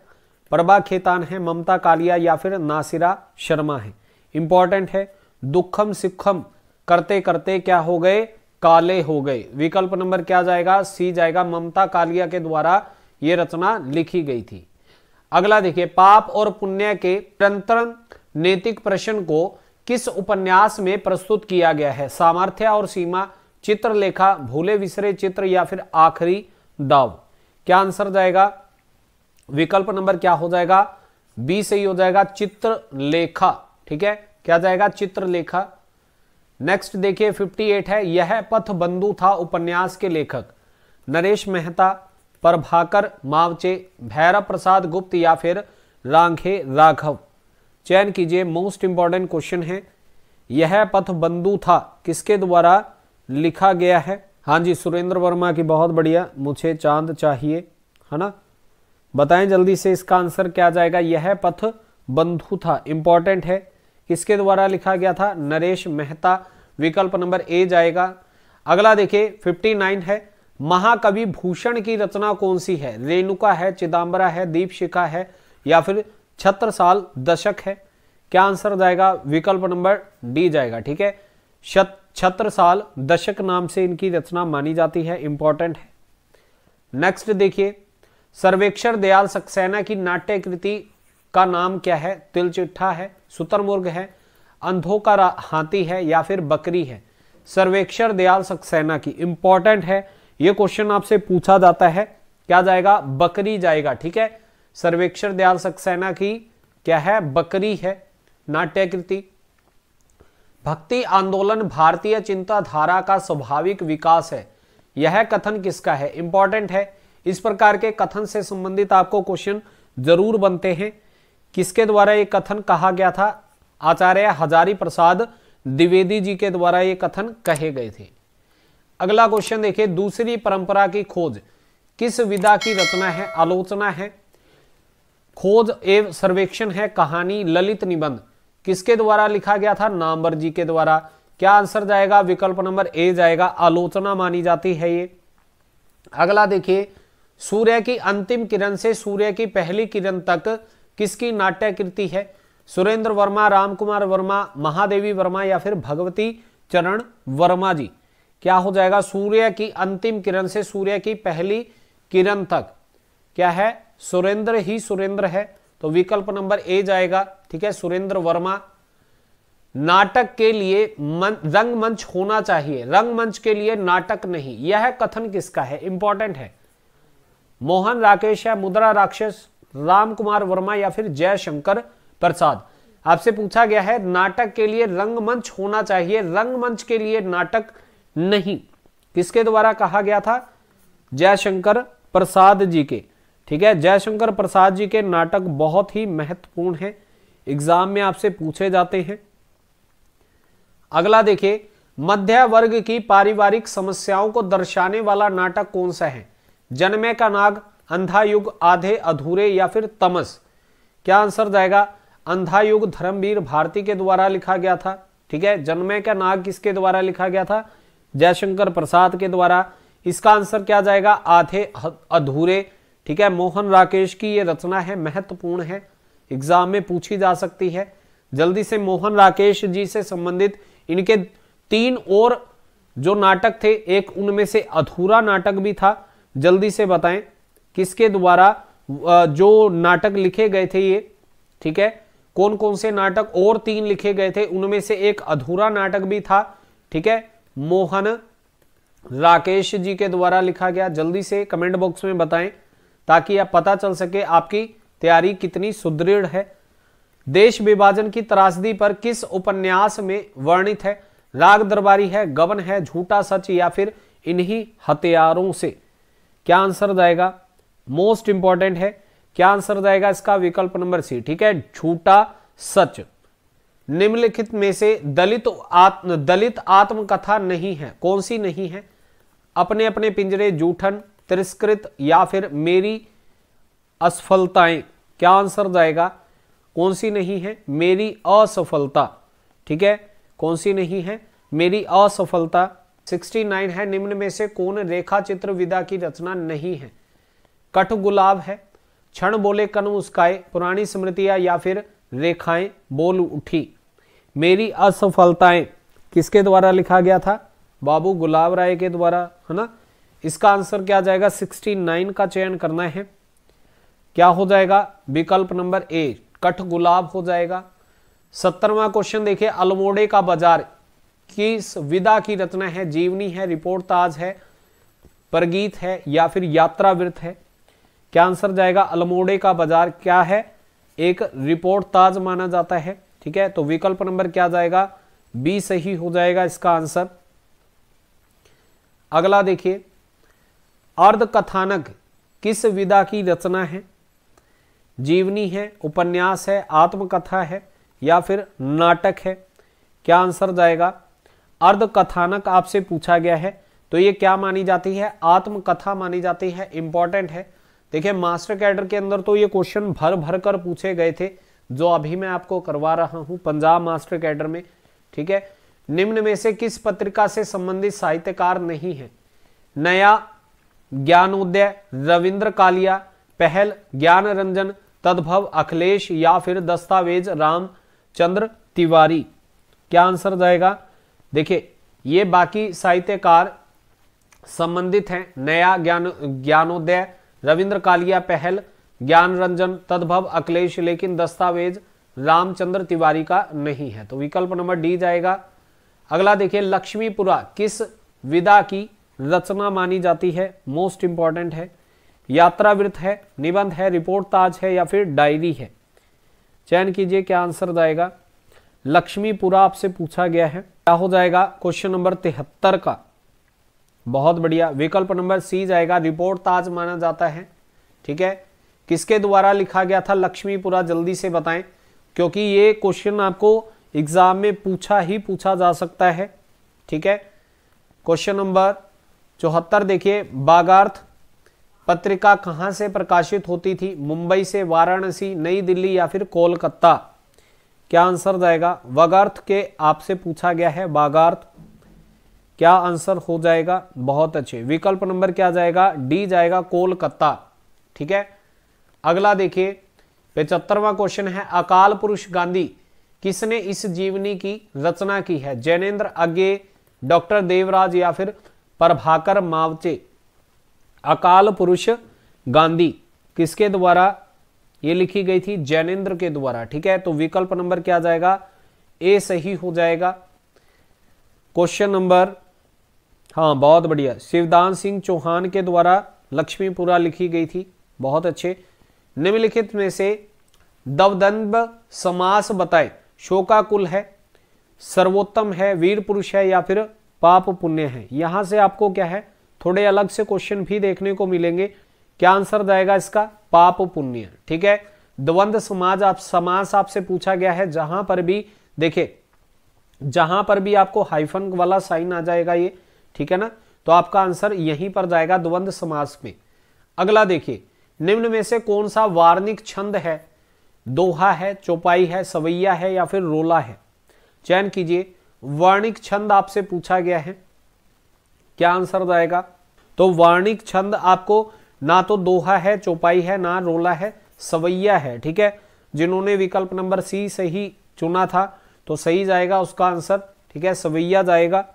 Speaker 1: प्रभा खेतान है ममता कालिया या फिर नासिरा शर्मा है इंपॉर्टेंट है दुखम सुखम करते करते क्या हो गए काले हो गए विकल्प नंबर क्या जाएगा सी जाएगा ममता कालिया के द्वारा यह रचना लिखी गई थी अगला देखिए पाप और पुण्य के निरंतर नैतिक प्रश्न को किस उपन्यास में प्रस्तुत किया गया है सामर्थ्य और सीमा चित्रलेखा भूले विसरे चित्र या फिर आखिरी दाव क्या आंसर जाएगा विकल्प नंबर क्या हो जाएगा बी सही हो जाएगा चित्रलेखा ठीक है क्या जाएगा चित्रलेखा नेक्स्ट देखिए 58 है यह पथ बंधु था उपन्यास के लेखक नरेश मेहता प्रभाकर मावचे भैरव प्रसाद गुप्त या फिर रांखे राघव चयन कीजिए मोस्ट इंपॉर्टेंट क्वेश्चन है यह पथ बंधु था किसके द्वारा लिखा गया है हाँ जी सुरेंद्र वर्मा की बहुत बढ़िया मुझे चांद चाहिए है ना बताएं जल्दी से इसका आंसर क्या जाएगा यह पथ बंधु था इंपॉर्टेंट है किसके द्वारा लिखा गया था नरेश मेहता विकल्प नंबर ए जाएगा अगला देखिए 59 है महाकवि भूषण की रचना कौन सी है रेणुका है चिदम्बरा है दीपशिखा है या फिर छत्र साल दशक है क्या आंसर जाएगा विकल्प नंबर डी जाएगा ठीक है छत्र साल दशक नाम से इनकी रचना मानी जाती है इंपॉर्टेंट है नेक्स्ट देखिए सर्वेक्षर दयाल सक्सेना की नाट्य कृति का नाम क्या है तिलचिट्ठा है सुतरमुर्ग है अंधों का हाथी है या फिर बकरी है सर्वेक्षर दयाल सक्सेना की इंपॉर्टेंट है यह क्वेश्चन आपसे पूछा जाता है क्या जाएगा बकरी जाएगा ठीक है सर्वेक्षर दयाल सक्सेना की क्या है बकरी है नाट्यकृति भक्ति आंदोलन भारतीय चिंताधारा का स्वाभाविक विकास है यह कथन किसका है इंपॉर्टेंट है इस प्रकार के कथन से संबंधित आपको क्वेश्चन जरूर बनते हैं किसके द्वारा ये कथन कहा गया था आचार्य हजारी प्रसाद द्विवेदी जी के द्वारा ये कथन कहे गए थे अगला क्वेश्चन देखिए दूसरी परंपरा की खोज किस विधा की रचना है आलोचना है खोज एवं सर्वेक्षण है कहानी ललित निबंध किसके द्वारा लिखा गया था नामवर जी के द्वारा क्या आंसर जाएगा विकल्प नंबर ए जाएगा आलोचना मानी जाती है ये अगला देखिए सूर्य की अंतिम किरण से सूर्य की पहली किरण तक किसकी नाट्य कृति है सुरेंद्र वर्मा रामकुमार वर्मा महादेवी वर्मा या फिर भगवती चरण वर्मा जी क्या हो जाएगा सूर्य की अंतिम किरण से सूर्य की पहली किरण तक क्या है सुरेंद्र ही सुरेंद्र है तो विकल्प नंबर ए जाएगा ठीक है सुरेंद्र वर्मा नाटक के लिए मन, मंच होना चाहिए रंग मंच के लिए नाटक नहीं यह कथन किसका है इंपॉर्टेंट है मोहन राकेश या मुद्रा राक्षस राम कुमार वर्मा या फिर जयशंकर प्रसाद आपसे पूछा गया है नाटक के लिए रंगमंच होना चाहिए रंगमंच के लिए नाटक नहीं किसके द्वारा कहा गया था जयशंकर प्रसाद जी के ठीक है जयशंकर प्रसाद जी के नाटक बहुत ही महत्वपूर्ण है एग्जाम में आपसे पूछे जाते हैं अगला देखिए मध्य वर्ग की पारिवारिक समस्याओं को दर्शाने वाला नाटक कौन सा है जन्मे का नाग अंधा युग आधे अधूरे या फिर तमस क्या आंसर जाएगा अंधा युग धर्मवीर भारती के द्वारा लिखा गया था ठीक है जन्मे का नाग किसके द्वारा लिखा गया था जयशंकर प्रसाद के द्वारा इसका आंसर क्या जाएगा आधे अधूरे ठीक है मोहन राकेश की ये रचना है महत्वपूर्ण है एग्जाम में पूछी जा सकती है जल्दी से मोहन राकेश जी से संबंधित इनके तीन और जो नाटक थे एक उनमें से अधूरा नाटक भी था जल्दी से बताएं किसके द्वारा जो नाटक लिखे गए थे ये ठीक है कौन कौन से नाटक और तीन लिखे गए थे उनमें से एक अधूरा नाटक भी था ठीक है मोहन राकेश जी के द्वारा लिखा गया जल्दी से कमेंट बॉक्स में बताएं ताकि आप पता चल सके आपकी तैयारी कितनी सुदृढ़ है देश विभाजन की त्रासदी पर किस उपन्यास में वर्णित है राग दरबारी है गबन है झूठा सच या फिर इन्हीं हथियारों से क्या आंसर जाएगा मोस्ट इंपॉर्टेंट है क्या आंसर जाएगा इसका विकल्प नंबर सी ठीक है झूठा सच निम्नलिखित में से दलित आत्म दलित आत्मकथा नहीं है कौन सी नहीं है अपने अपने पिंजरे जूठन तिरस्कृत या फिर मेरी असफलताएं क्या आंसर जाएगा कौन सी नहीं है मेरी असफलता ठीक है कौन सी नहीं है मेरी असफलता 69 है निम्न में से कौन रेखा चित्र विदा की रचना नहीं है कट गुलाब है क्षण बोले कन उसकाए पुरानी स्मृतियां या फिर रेखाएं बोल उठी मेरी असफलताएं किसके द्वारा लिखा गया था बाबू गुलाब राय के द्वारा है ना इसका आंसर क्या जाएगा 69 का चयन करना है क्या हो जाएगा विकल्प नंबर ए कठ गुलाब हो जाएगा सत्तरवा क्वेश्चन देखिए अल्मोड़े का बाजार किस विदा की रचना है जीवनी है रिपोर्ट ताज है परगीत है या फिर यात्रा वृत्त है क्या आंसर जाएगा अल्मोड़े का बाजार क्या है एक रिपोर्ट ताज माना जाता है ठीक है तो विकल्प नंबर क्या जाएगा बी सही हो जाएगा इसका आंसर अगला देखिए अर्ध कथानक किस विधा की रचना है जीवनी है उपन्यास है आत्मकथा है या फिर नाटक है क्या आंसर जाएगा अर्ध कथानक आपसे पूछा गया है तो ये क्या मानी जाती है आत्मकथा मानी जाती है इंपॉर्टेंट है देखिए मास्टर कैडर के अंदर तो ये क्वेश्चन भर भर कर पूछे गए थे जो अभी मैं आपको करवा रहा हूं पंजाब मास्टर कैडर में ठीक है निम्न में से किस पत्रिका से संबंधित साहित्यकार नहीं है नया ज्ञानोदय रविंद्र कालिया पहल ज्ञान रंजन तद्भव अखिलेश या फिर दस्तावेज रामचंद्र तिवारी क्या आंसर जाएगा देखिए ये बाकी साहित्यकार संबंधित हैं नया ज्ञान ज्ञानोदय रविंद्र कालिया पहल ज्ञान रंजन तद्भव अखिलेश लेकिन दस्तावेज रामचंद्र तिवारी का नहीं है तो विकल्प नंबर डी जाएगा अगला देखिए लक्ष्मीपुरा किस विदा की रचना मानी जाती है मोस्ट इंपॉर्टेंट है यात्रावृत्त है निबंध है रिपोर्ट ताज है या फिर डायरी है चयन कीजिए क्या आंसर जाएगा लक्ष्मीपुरा आपसे पूछा गया है क्या हो जाएगा क्वेश्चन नंबर तिहत्तर का बहुत बढ़िया विकल्प नंबर सी जाएगा रिपोर्ट ताज माना जाता है ठीक है किसके द्वारा लिखा गया था लक्ष्मीपुरा जल्दी से बताएं क्योंकि ये क्वेश्चन आपको एग्जाम में पूछा ही पूछा जा सकता है ठीक है क्वेश्चन नंबर चौहत्तर देखिए बागार्थ पत्रिका कहाँ से प्रकाशित होती थी मुंबई से वाराणसी नई दिल्ली या फिर कोलकाता क्या आंसर जाएगा वगार्थ के आपसे पूछा गया है बागार्थ क्या आंसर हो जाएगा बहुत अच्छे विकल्प नंबर क्या जाएगा डी जाएगा कोलकाता ठीक है अगला देखिए पचहत्तरवा क्वेश्चन है अकाल पुरुष गांधी किसने इस जीवनी की रचना की है जैनेन्द्र अज्ञे डॉक्टर देवराज या फिर प्रभाकर मावचे अकाल पुरुष गांधी किसके द्वारा ये लिखी गई थी जैनेन्द्र के द्वारा ठीक है तो विकल्प नंबर क्या जाएगा ए सही हो जाएगा क्वेश्चन नंबर हाँ बहुत बढ़िया शिवदान सिंह चौहान के द्वारा लक्ष्मीपुरा लिखी गई थी बहुत अच्छे निम्नलिखित में से दवदंब समास बताए शोकाकुल है सर्वोत्तम है वीर पुरुष है या फिर पाप पुण्य है यहां से आपको क्या है थोड़े अलग से क्वेश्चन भी देखने को मिलेंगे क्या आंसर जाएगा इसका पाप पुण्य ठीक है द्वंद समाज आप समास आपसे पूछा गया है जहां पर भी देखे जहां पर भी आपको हाइफन वाला साइन आ जाएगा ये ठीक है ना तो आपका आंसर यहीं पर जाएगा द्वंद समास में अगला देखिए निम्न में से कौन सा वार्णिक छंद है दोहा है चौपाई है सवैया है या फिर रोला है चयन कीजिए वार्णिक छंद आपसे पूछा गया है क्या आंसर जाएगा तो वार्णिक छंद आपको ना तो दोहा है चौपाई है ना रोला है सवैया है ठीक है जिन्होंने विकल्प नंबर सी से ही चुना था तो सही जाएगा उसका आंसर ठीक है सवैया जाएगा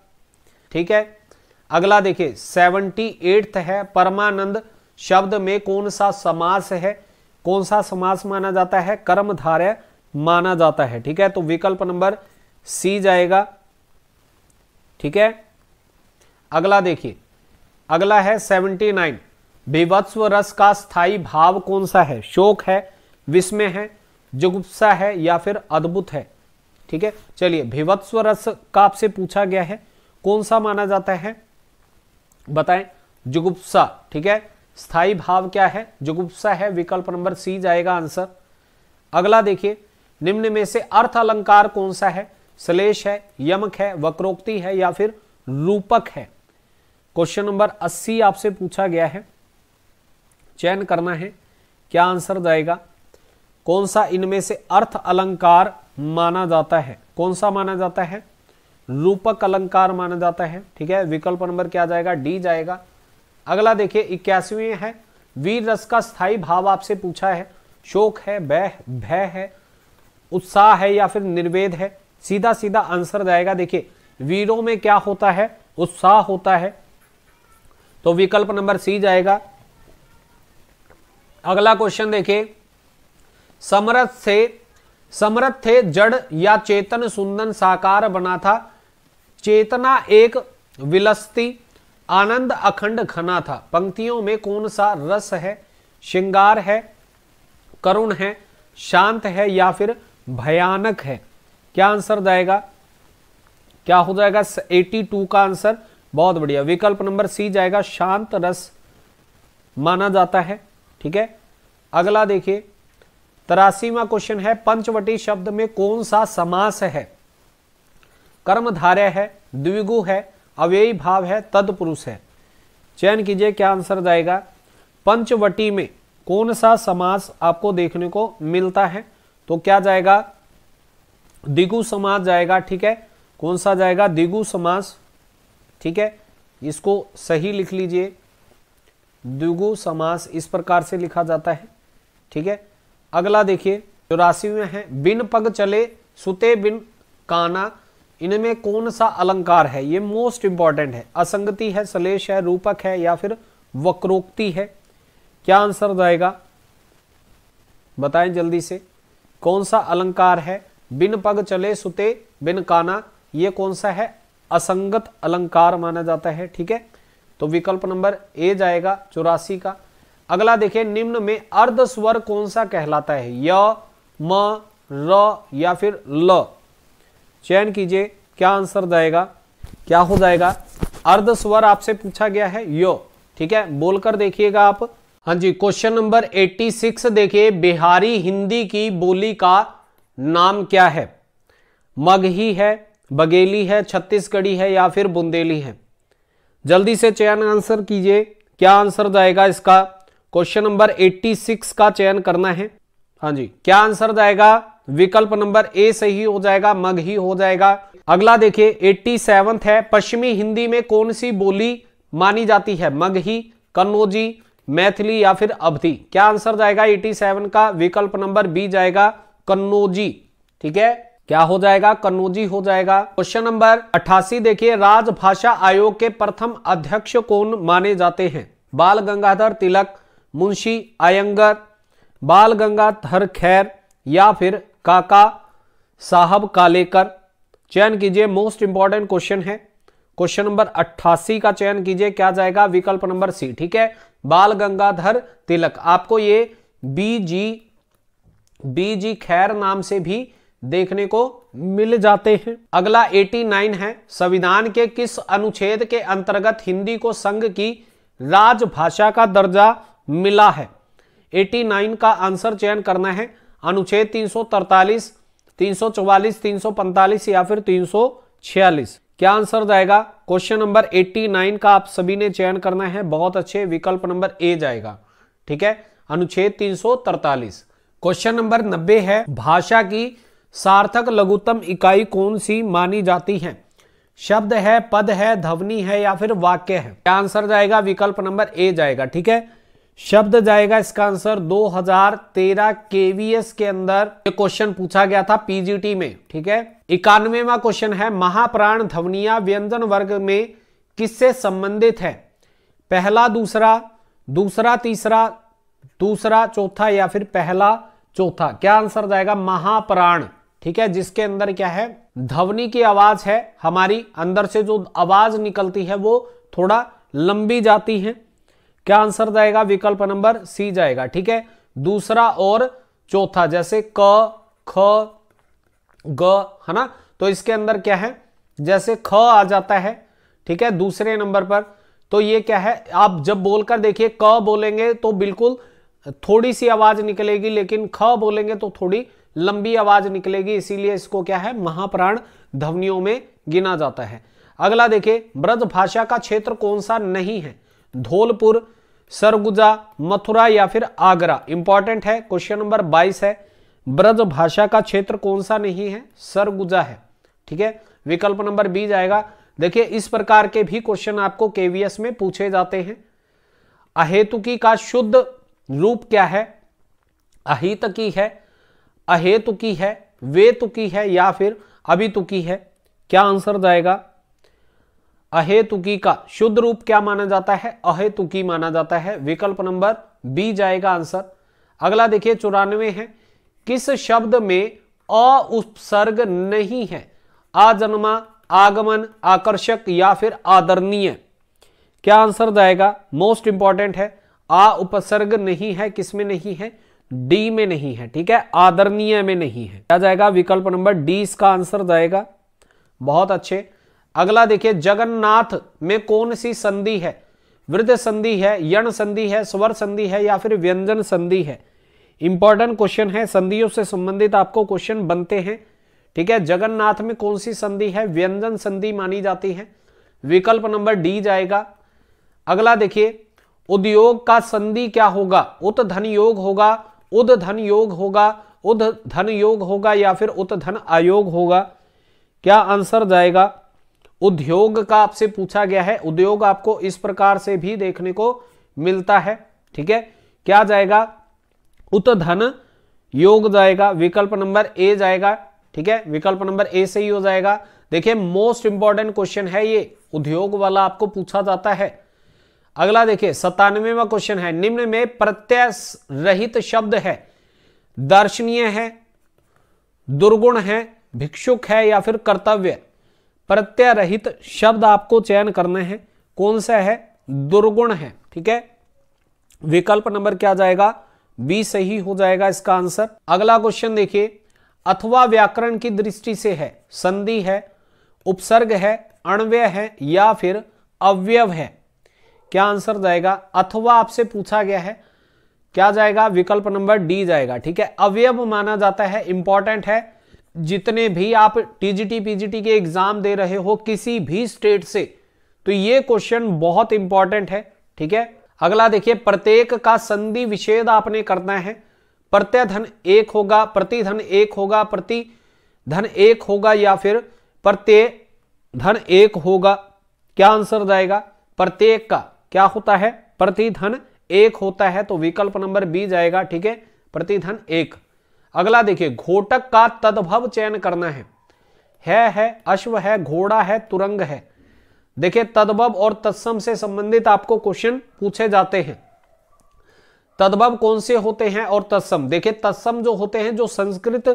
Speaker 1: ठीक है अगला देखिए सेवनटी एट्थ है परमानंद शब्द में कौन सा समास है कौन सा समास माना जाता है कर्मधारय माना जाता है ठीक है तो विकल्प नंबर सी जाएगा ठीक है अगला देखिए अगला है सेवनटी नाइन विवत्स्व रस का स्थायी भाव कौन सा है शोक है विस्मय है जुगुप्सा है या फिर अद्भुत है ठीक है चलिए विवत्स्व रस का आपसे पूछा गया है कौन सा माना जाता है बताएं जुगुप्सा ठीक है स्थाई भाव क्या है जुगुप्सा है विकल्प नंबर सी जाएगा आंसर अगला देखिए निम्न में से अर्थ अलंकार कौन सा है श्लेष है यमक है वक्रोक्ति है या फिर रूपक है क्वेश्चन नंबर 80 आपसे पूछा गया है चयन करना है क्या आंसर जाएगा कौन सा इनमें से अर्थ अलंकार माना जाता है कौन सा माना जाता है रूपक अलंकार माना जाता है ठीक है विकल्प नंबर क्या जाएगा डी जाएगा अगला देखिए इक्यासीवी है वीर रस का स्थायी भाव आपसे पूछा है शोक है बह भय है उत्साह है या फिर निर्वेद है सीधा सीधा आंसर जाएगा देखिए वीरों में क्या होता है उत्साह होता है तो विकल्प नंबर सी जाएगा अगला क्वेश्चन देखिए समरथ से समरथ थे जड़ या चेतन सुंदन साकार बना था चेतना एक विलस्ती आनंद अखंड घना था पंक्तियों में कौन सा रस है श्रृंगार है करुण है शांत है या फिर भयानक है क्या आंसर जाएगा क्या हो जाएगा 82 का आंसर बहुत बढ़िया विकल्प नंबर सी जाएगा शांत रस माना जाता है ठीक है अगला देखिए तरासीवा क्वेश्चन है पंचवटी शब्द में कौन सा समास है कर्मधारय है द्विगु है अव्ययी भाव है तत्पुरुष है चयन कीजिए क्या आंसर जाएगा पंचवटी में कौन सा समास आपको देखने को मिलता है तो क्या जाएगा दिगु समास जाएगा ठीक है कौन सा जाएगा दिगु समास ठीक है इसको सही लिख लीजिए द्विगु समास इस प्रकार से लिखा जाता है ठीक है अगला देखिए में है बिन पग चले सुते बिन काना इनमें कौन सा अलंकार है ये मोस्ट इंपॉर्टेंट है असंगति है सलेश है रूपक है या फिर वक्रोक्ति है क्या आंसर जाएगा बताएं जल्दी से कौन सा अलंकार है बिन पग चले सुते बिन काना ये कौन सा है असंगत अलंकार माना जाता है ठीक है तो विकल्प नंबर ए जाएगा चौरासी का अगला देखिए निम्न में अर्ध स्वर कौन सा कहलाता है य म र या फिर ल चयन कीजिए क्या आंसर जाएगा क्या हो जाएगा अर्ध स्वर आपसे पूछा गया है यो ठीक है बोलकर देखिएगा आप हाँ जी क्वेश्चन नंबर 86 देखिए बिहारी हिंदी की बोली का नाम क्या है मगही है बघेली है छत्तीसगढ़ी है या फिर बुंदेली है जल्दी से चयन आंसर कीजिए क्या आंसर जाएगा इसका क्वेश्चन नंबर 86 का चयन करना है हाँ जी क्या आंसर जाएगा विकल्प नंबर ए सही हो जाएगा मग ही हो जाएगा अगला देखिए एट्टी सेवंथ है पश्चिमी हिंदी में कौन सी बोली मानी जाती है मग ही कन्नौजी मैथिली या फिर अवधि क्या आंसर जाएगा सेवन का विकल्प नंबर बी जाएगा कन्नौजी ठीक है क्या हो जाएगा कन्नौजी हो जाएगा क्वेश्चन नंबर अट्ठासी देखिए राजभाषा आयोग के प्रथम अध्यक्ष कौन माने जाते हैं बाल गंगाधर तिलक मुंशी अयंगर बाल गंगाधर खैर या फिर काका साहब कालेकर चयन कीजिए मोस्ट इंपॉर्टेंट क्वेश्चन है क्वेश्चन नंबर 88 का चयन कीजिए क्या जाएगा विकल्प नंबर सी ठीक है बाल गंगाधर तिलक आपको ये बी जी बी जी खैर नाम से भी देखने को मिल जाते हैं अगला 89 है संविधान के किस अनुच्छेद के अंतर्गत हिंदी को संघ की राजभाषा का दर्जा मिला है 89 का आंसर चयन करना है अनुच्छेद तीन सौ तरतालीस तीन सौ चौवालीस तीन सौ पैंतालीस या फिर तीन सौ छियालीस क्या आंसर जाएगा क्वेश्चन नंबर 89 का आप सभी ने चयन करना है बहुत अच्छे विकल्प नंबर ए जाएगा ठीक है अनुच्छेद 343 क्वेश्चन नंबर 90 है भाषा की सार्थक लघुतम इकाई कौन सी मानी जाती है शब्द है पद है ध्वनि है या फिर वाक्य है क्या आंसर जाएगा विकल्प नंबर ए जाएगा ठीक है शब्द जाएगा इसका आंसर 2013 केवीएस के अंदर ये क्वेश्चन पूछा गया था पीजीटी में ठीक है इक्यानवेवा क्वेश्चन है महाप्राण ध्वनिया व्यंजन वर्ग में किससे संबंधित है पहला दूसरा दूसरा तीसरा दूसरा चौथा या फिर पहला चौथा क्या आंसर जाएगा महाप्राण ठीक है जिसके अंदर क्या है ध्वनि की आवाज है हमारी अंदर से जो आवाज निकलती है वो थोड़ा लंबी जाती है क्या आंसर जाएगा विकल्प नंबर सी जाएगा ठीक है दूसरा और चौथा जैसे क ख ग है ना तो इसके अंदर क्या है जैसे ख आ जाता है ठीक है दूसरे नंबर पर तो ये क्या है आप जब बोलकर देखिए क बोलेंगे तो बिल्कुल थोड़ी सी आवाज निकलेगी लेकिन ख बोलेंगे तो थोड़ी लंबी आवाज निकलेगी इसीलिए इसको क्या है महाप्राण ध्वनियों में गिना जाता है अगला देखिए ब्रज भाषा का क्षेत्र कौन सा नहीं है धौलपुर सरगुजा मथुरा या फिर आगरा इंपॉर्टेंट है क्वेश्चन नंबर 22 है ब्रज भाषा का क्षेत्र कौन सा नहीं है सरगुजा है ठीक है विकल्प नंबर बी जाएगा देखिए इस प्रकार के भी क्वेश्चन आपको केवीएस में पूछे जाते हैं अहेतुकी का शुद्ध रूप क्या है अहितकी है अहेतुकी है वेतुकी है या फिर अभितुकी है क्या आंसर जाएगा अहेतुकी का शुद्ध रूप क्या माना जाता है अहेतुकी माना जाता है विकल्प नंबर बी जाएगा आंसर अगला देखिए चौरानवे है किस शब्द में अ उपसर्ग नहीं है आजन्मा आगमन आकर्षक या फिर आदरणीय क्या आंसर जाएगा मोस्ट इंपॉर्टेंट है आ उपसर्ग नहीं है किसमें नहीं है डी में नहीं है ठीक है आदरणीय में नहीं है क्या जाएगा विकल्प नंबर डी इसका आंसर जाएगा बहुत अच्छे अगला देखिए जगन्नाथ में कौन सी संधि है वृद्ध संधि है यण संधि है स्वर संधि है या फिर व्यंजन संधि है इंपॉर्टेंट क्वेश्चन है संधियों से संबंधित आपको क्वेश्चन बनते हैं ठीक है जगन्नाथ में कौन सी संधि है व्यंजन संधि मानी जाती है विकल्प नंबर डी जाएगा अगला देखिए उद्योग का संधि क्या होगा उत धन योग होगा उद धन योग होगा उद धन योग होगा या फिर उत धन आयोग होगा क्या आंसर जाएगा उद्योग का आपसे पूछा गया है उद्योग आपको इस प्रकार से भी देखने को मिलता है ठीक है क्या जाएगा उत धन योग जाएगा विकल्प नंबर ए जाएगा ठीक है विकल्प नंबर ए से ही हो जाएगा देखिए मोस्ट इंपॉर्टेंट क्वेश्चन है ये उद्योग वाला आपको पूछा जाता है अगला देखिए सतानवेवा क्वेश्चन है निम्न में प्रत्यय रहित शब्द है दर्शनीय है दुर्गुण है भिक्षुक है या फिर कर्तव्य प्रत्यय रहित शब्द आपको चयन करने हैं कौन सा है दुर्गुण है ठीक है विकल्प नंबर क्या जाएगा बी सही हो जाएगा इसका आंसर अगला क्वेश्चन देखिए अथवा व्याकरण की दृष्टि से है संधि है उपसर्ग है अणव्यय है या फिर अव्यव है क्या आंसर जाएगा अथवा आपसे पूछा गया है क्या जाएगा विकल्प नंबर डी जाएगा ठीक है अवयव माना जाता है इंपॉर्टेंट है जितने भी आप टीजीटी पीजीटी के एग्जाम दे रहे हो किसी भी स्टेट से तो ये क्वेश्चन बहुत इंपॉर्टेंट है ठीक है अगला देखिए प्रत्येक का संधि विषेद आपने करना है प्रत्यधन एक होगा प्रतिधन एक होगा प्रति धन एक होगा या फिर प्रत्यय धन एक होगा क्या आंसर जाएगा प्रत्येक का क्या होता है प्रतिधन एक होता है तो विकल्प नंबर बी जाएगा ठीक है प्रतिधन एक अगला देखिए घोटक का तद्भव चयन करना है है है अश्व है घोड़ा है तुरंग है देखिए तद्भव और तत्सम से संबंधित आपको क्वेश्चन पूछे जाते हैं तद्भव कौन से होते हैं और तत्सम देखिए तत्सम जो होते हैं जो संस्कृत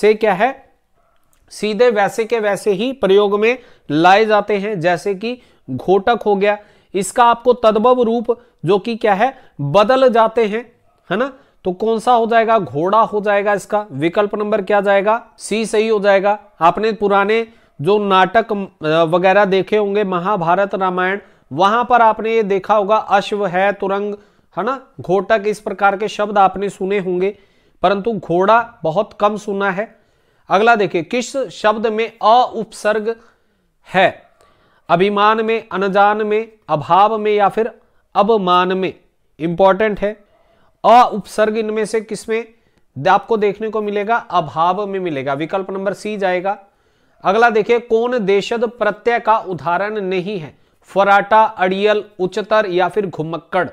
Speaker 1: से क्या है सीधे वैसे के वैसे ही प्रयोग में लाए जाते हैं जैसे कि घोटक हो गया इसका आपको तद्भव रूप जो कि क्या है बदल जाते हैं है ना तो कौन सा हो जाएगा घोड़ा हो जाएगा इसका विकल्प नंबर क्या जाएगा सी सही हो जाएगा आपने पुराने जो नाटक वगैरह देखे होंगे महाभारत रामायण वहां पर आपने ये देखा होगा अश्व है तुरंग है ना घोटक इस प्रकार के शब्द आपने सुने होंगे परंतु घोड़ा बहुत कम सुना है अगला देखिए किस शब्द में अ उपसर्ग है अभिमान में अनजान में अभाव में या फिर अवमान में इंपॉर्टेंट है अउपसर्ग उपसर्ग इनमें से किसमें आपको देखने को मिलेगा अभाव में मिलेगा विकल्प नंबर सी जाएगा अगला देखिए कौन देशद प्रत्यय का उदाहरण नहीं है फराटा अड़ियल उच्चतर या फिर घुमक्कड़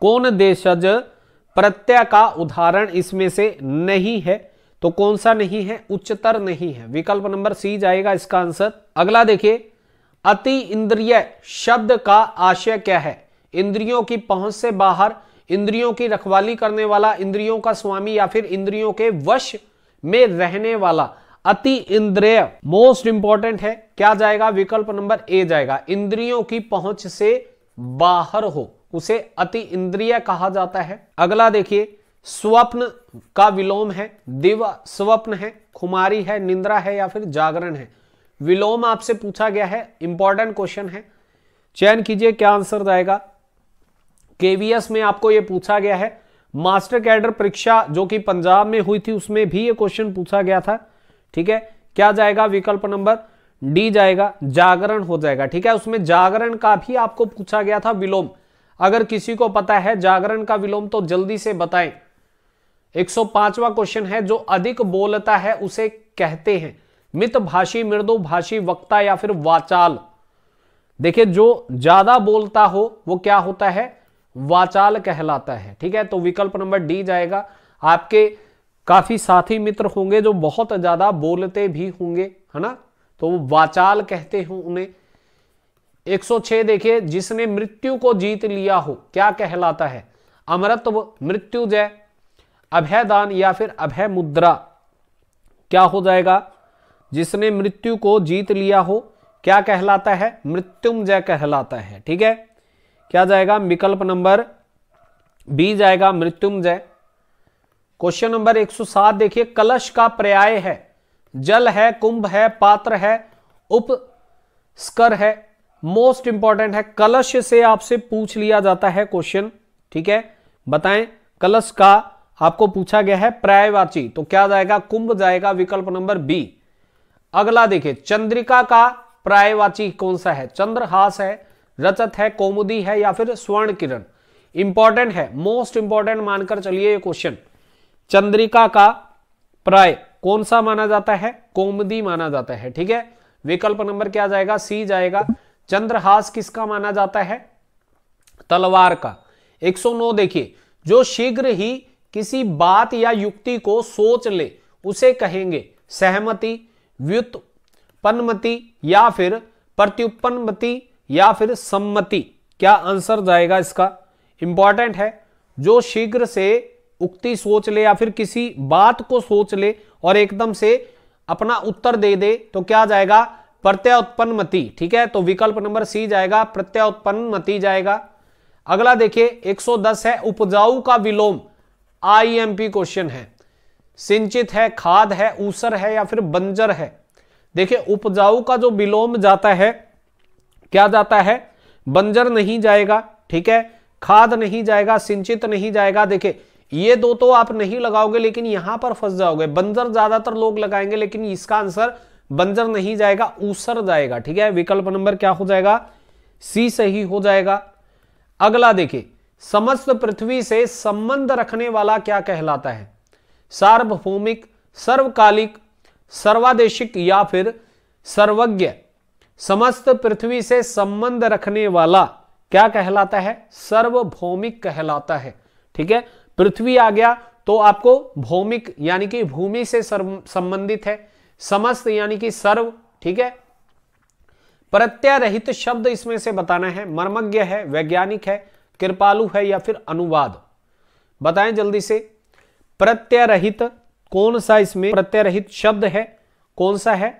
Speaker 1: कौन देशज प्रत्यय का उदाहरण इसमें से नहीं है तो कौन सा नहीं है उच्चतर नहीं है विकल्प नंबर सी जाएगा इसका आंसर अगला देखिए अति इंद्रिय शब्द का आशय क्या है इंद्रियों की पहुंच से बाहर इंद्रियों की रखवाली करने वाला इंद्रियों का स्वामी या फिर इंद्रियों के वश में रहने वाला अति इंद्रिय मोस्ट इंपॉर्टेंट है क्या जाएगा विकल्प नंबर ए जाएगा इंद्रियों की पहुंच से बाहर हो उसे अति इंद्रिय कहा जाता है अगला देखिए स्वप्न का विलोम है दिव स्वप्न है खुमारी है निंद्रा है या फिर जागरण है विलोम आपसे पूछा गया है इंपॉर्टेंट क्वेश्चन है चयन कीजिए क्या आंसर जाएगा केवीएस में आपको ये पूछा गया है मास्टर कैडर परीक्षा जो कि पंजाब में हुई थी उसमें भी ये क्वेश्चन पूछा गया था ठीक है क्या जाएगा विकल्प नंबर डी जाएगा जागरण हो जाएगा ठीक है उसमें जागरण का भी आपको पूछा गया था विलोम अगर किसी को पता है जागरण का विलोम तो जल्दी से बताएं 105वां क्वेश्चन है जो अधिक बोलता है उसे कहते हैं मित भाषी मृदु भाषी वक्ता या फिर वाचाल देखिए जो ज्यादा बोलता हो वो क्या होता है वाचाल कहलाता है ठीक है तो विकल्प नंबर डी जाएगा आपके काफी साथी मित्र होंगे जो बहुत ज्यादा बोलते भी होंगे है ना तो वाचाल कहते हैं उन्हें 106 देखिए जिसने मृत्यु को जीत लिया हो क्या कहलाता है अमृत मृत्यु जय अभय दान या फिर अभय मुद्रा क्या हो जाएगा जिसने मृत्यु को जीत लिया हो क्या कहलाता है मृत्युम जय कहलाता है ठीक है क्या जाएगा विकल्प नंबर बी जाएगा मृत्युंजय क्वेश्चन नंबर 107 देखिए कलश का पर्याय है जल है कुंभ है पात्र है उप स्कर है मोस्ट इंपॉर्टेंट है कलश से आपसे पूछ लिया जाता है क्वेश्चन ठीक है बताएं कलश का आपको पूछा गया है पर्यायवाची तो क्या जाएगा कुंभ जाएगा विकल्प नंबर बी अगला देखिए चंद्रिका का पर्यायवाची कौन सा है चंद्रहास है रजत है कौमुदी है या फिर स्वर्ण किरण इंपॉर्टेंट है मोस्ट इंपॉर्टेंट मानकर चलिए ये क्वेश्चन चंद्रिका का प्राय कौन सा माना जाता है कौमुदी माना जाता है ठीक है विकल्प नंबर क्या जाएगा सी जाएगा चंद्रहास किसका माना जाता है तलवार का 109 देखिए जो शीघ्र ही किसी बात या युक्ति को सोच ले उसे कहेंगे सहमति व्युत्पन्नमति या फिर प्रत्युत्पन्नमति या फिर सम्मति क्या आंसर जाएगा इसका इंपॉर्टेंट है जो शीघ्र से उक्ति सोच ले या फिर किसी बात को सोच ले और एकदम से अपना उत्तर दे दे तो क्या जाएगा प्रत्याउत्पन्न मती ठीक है तो विकल्प नंबर सी जाएगा प्रत्याउत्पन्न मती जाएगा अगला देखिए 110 है उपजाऊ का विलोम आईएमपी क्वेश्चन e है सिंचित है खाद है ऊसर है या फिर बंजर है देखिए उपजाऊ का जो विलोम जाता है क्या जाता है बंजर नहीं जाएगा ठीक है खाद नहीं जाएगा सिंचित नहीं जाएगा देखे ये दो तो आप नहीं लगाओगे लेकिन यहां पर फंस जाओगे बंजर ज्यादातर लोग लगाएंगे लेकिन इसका आंसर बंजर नहीं जाएगा ऊसर जाएगा ठीक है विकल्प नंबर क्या हो जाएगा सी सही हो जाएगा अगला देखिए समस्त पृथ्वी से संबंध रखने वाला क्या कहलाता है सार्वभौमिक सर्वकालिक सर्वादेशिक या फिर सर्वज्ञ समस्त पृथ्वी से संबंध रखने वाला क्या कहलाता है सर्वभौमिक कहलाता है ठीक है पृथ्वी आ गया तो आपको भौमिक यानी कि भूमि से संबंधित है समस्त यानी कि सर्व ठीक है प्रत्ययरहित शब्द इसमें से बताना है मर्मज्ञ है वैज्ञानिक है कृपालु है या फिर अनुवाद बताएं जल्दी से प्रत्ययरहित कौन सा इसमें प्रत्ययरहित शब्द है कौन सा है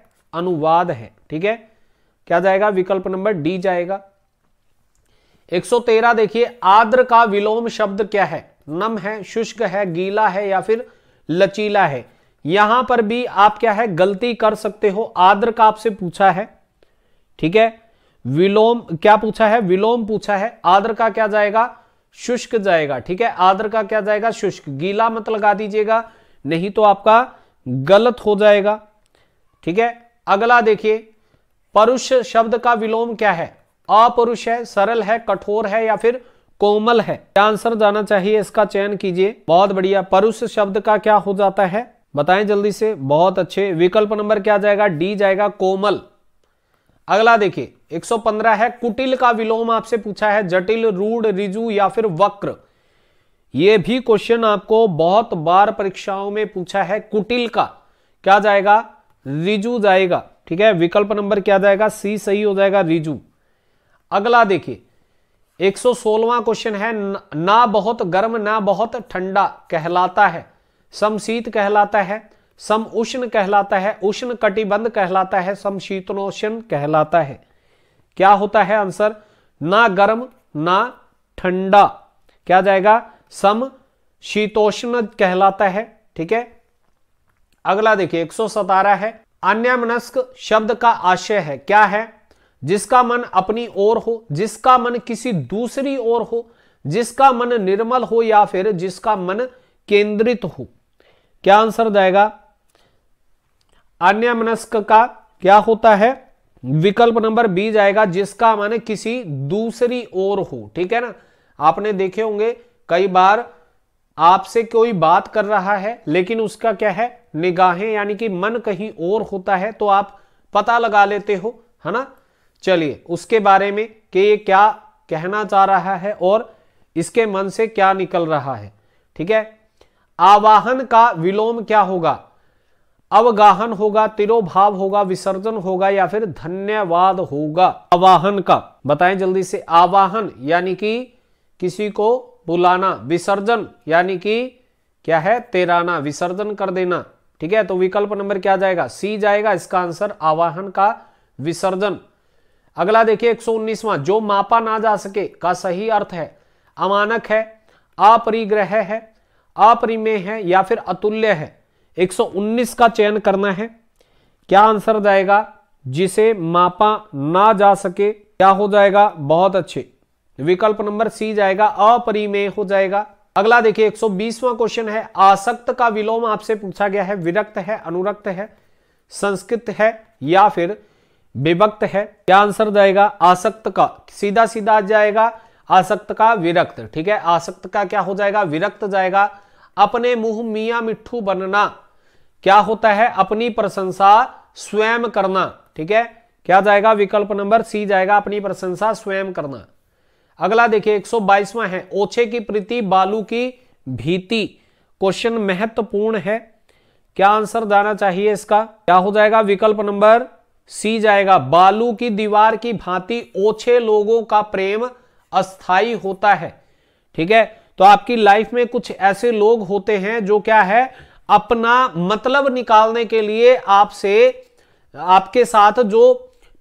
Speaker 1: अनुवाद है ठीक है क्या जाएगा विकल्प नंबर डी जाएगा 113 देखिए आद्र का विलोम शब्द क्या है नम है शुष्क है गीला है या फिर लचीला है यहां पर भी आप क्या है गलती कर सकते हो आद्र का आपसे पूछा है ठीक है विलोम क्या पूछा है विलोम पूछा है आद्र का क्या जाएगा शुष्क जाएगा ठीक है आद्र का क्या जाएगा शुष्क गीला मत लगा दीजिएगा नहीं तो आपका गलत हो जाएगा ठीक है अगला देखिए परुष शब्द का विलोम क्या है अपरुष है सरल है कठोर है या फिर कोमल है क्या आंसर जाना चाहिए इसका चयन कीजिए बहुत बढ़िया परुष शब्द का क्या हो जाता है बताएं जल्दी से बहुत अच्छे विकल्प नंबर क्या जाएगा डी जाएगा कोमल अगला देखिए 115 है कुटिल का विलोम आपसे पूछा है जटिल रूढ़ रिजु या फिर वक्र ये भी क्वेश्चन आपको बहुत बार परीक्षाओं में पूछा है कुटिल का क्या जाएगा रिजु जाएगा ठीक है विकल्प नंबर क्या जाएगा सी सही हो जाएगा रिजू अगला देखिए एक सौ सोलवा क्वेश्चन है ना बहुत गर्म ना बहुत ठंडा कहलाता है समशीत कहलाता है सम उष्ण कहलाता है उष्ण कटिबंध कहलाता है समशीतोष्ण कहलाता है क्या होता है आंसर ना गर्म ना ठंडा क्या जाएगा सम शीतोष्ण कहलाता है ठीक है अगला देखिए एक है अन्यमनस्क शब्द का आशय है क्या है जिसका मन अपनी ओर हो जिसका मन किसी दूसरी ओर हो जिसका मन निर्मल हो या फिर जिसका मन केंद्रित हो क्या आंसर जाएगा अन्य मनस्क का क्या होता है विकल्प नंबर बी जाएगा जिसका मन किसी दूसरी ओर हो ठीक है ना आपने देखे होंगे कई बार आपसे कोई बात कर रहा है लेकिन उसका क्या है निगाहें यानी कि मन कहीं और होता है तो आप पता लगा लेते हो है ना चलिए उसके बारे में कि ये क्या कहना चाह रहा है और इसके मन से क्या निकल रहा है ठीक है आवाहन का विलोम क्या होगा अवगाहन होगा तिरोभाव होगा विसर्जन होगा या फिर धन्यवाद होगा आवाहन का बताएं जल्दी से आवाहन यानी कि किसी को बुलाना विसर्जन यानी कि क्या है तेराना विसर्जन कर देना ठीक है तो विकल्प नंबर क्या जाएगा सी जाएगा इसका आंसर आवाहन का विसर्जन अगला देखिए 119वां जो मापा ना जा सके का सही अर्थ है अमानक है अपरिग्रह है अपरिमेय है या फिर अतुल्य है 119 का चयन करना है क्या आंसर जाएगा जिसे मापा ना जा सके क्या हो जाएगा बहुत अच्छे विकल्प नंबर सी जाएगा अपरिमेय हो जाएगा अगला देखिए एक 120वां क्वेश्चन है आसक्त का विलोम आपसे पूछा गया है विरक्त है अनुरक्त है संस्कृत है या फिर विभक्त है क्या आंसर जाएगा आसक्त का सीधा सीधा जाएगा आसक्त का विरक्त ठीक है आसक्त का क्या हो जाएगा विरक्त जाएगा अपने मुंह मियाँ मिट्ठू बनना क्या होता है अपनी प्रशंसा स्वयं करना ठीक है क्या जाएगा विकल्प नंबर सी जाएगा अपनी प्रशंसा स्वयं करना अगला देखिए एक 122वां है ओछे की प्रीति बालू की भीति क्वेश्चन महत्वपूर्ण है क्या आंसर जाना चाहिए इसका क्या हो जाएगा विकल्प नंबर सी जाएगा बालू की दीवार की भांति ओछे लोगों का प्रेम अस्थाई होता है ठीक है तो आपकी लाइफ में कुछ ऐसे लोग होते हैं जो क्या है अपना मतलब निकालने के लिए आपसे आपके साथ जो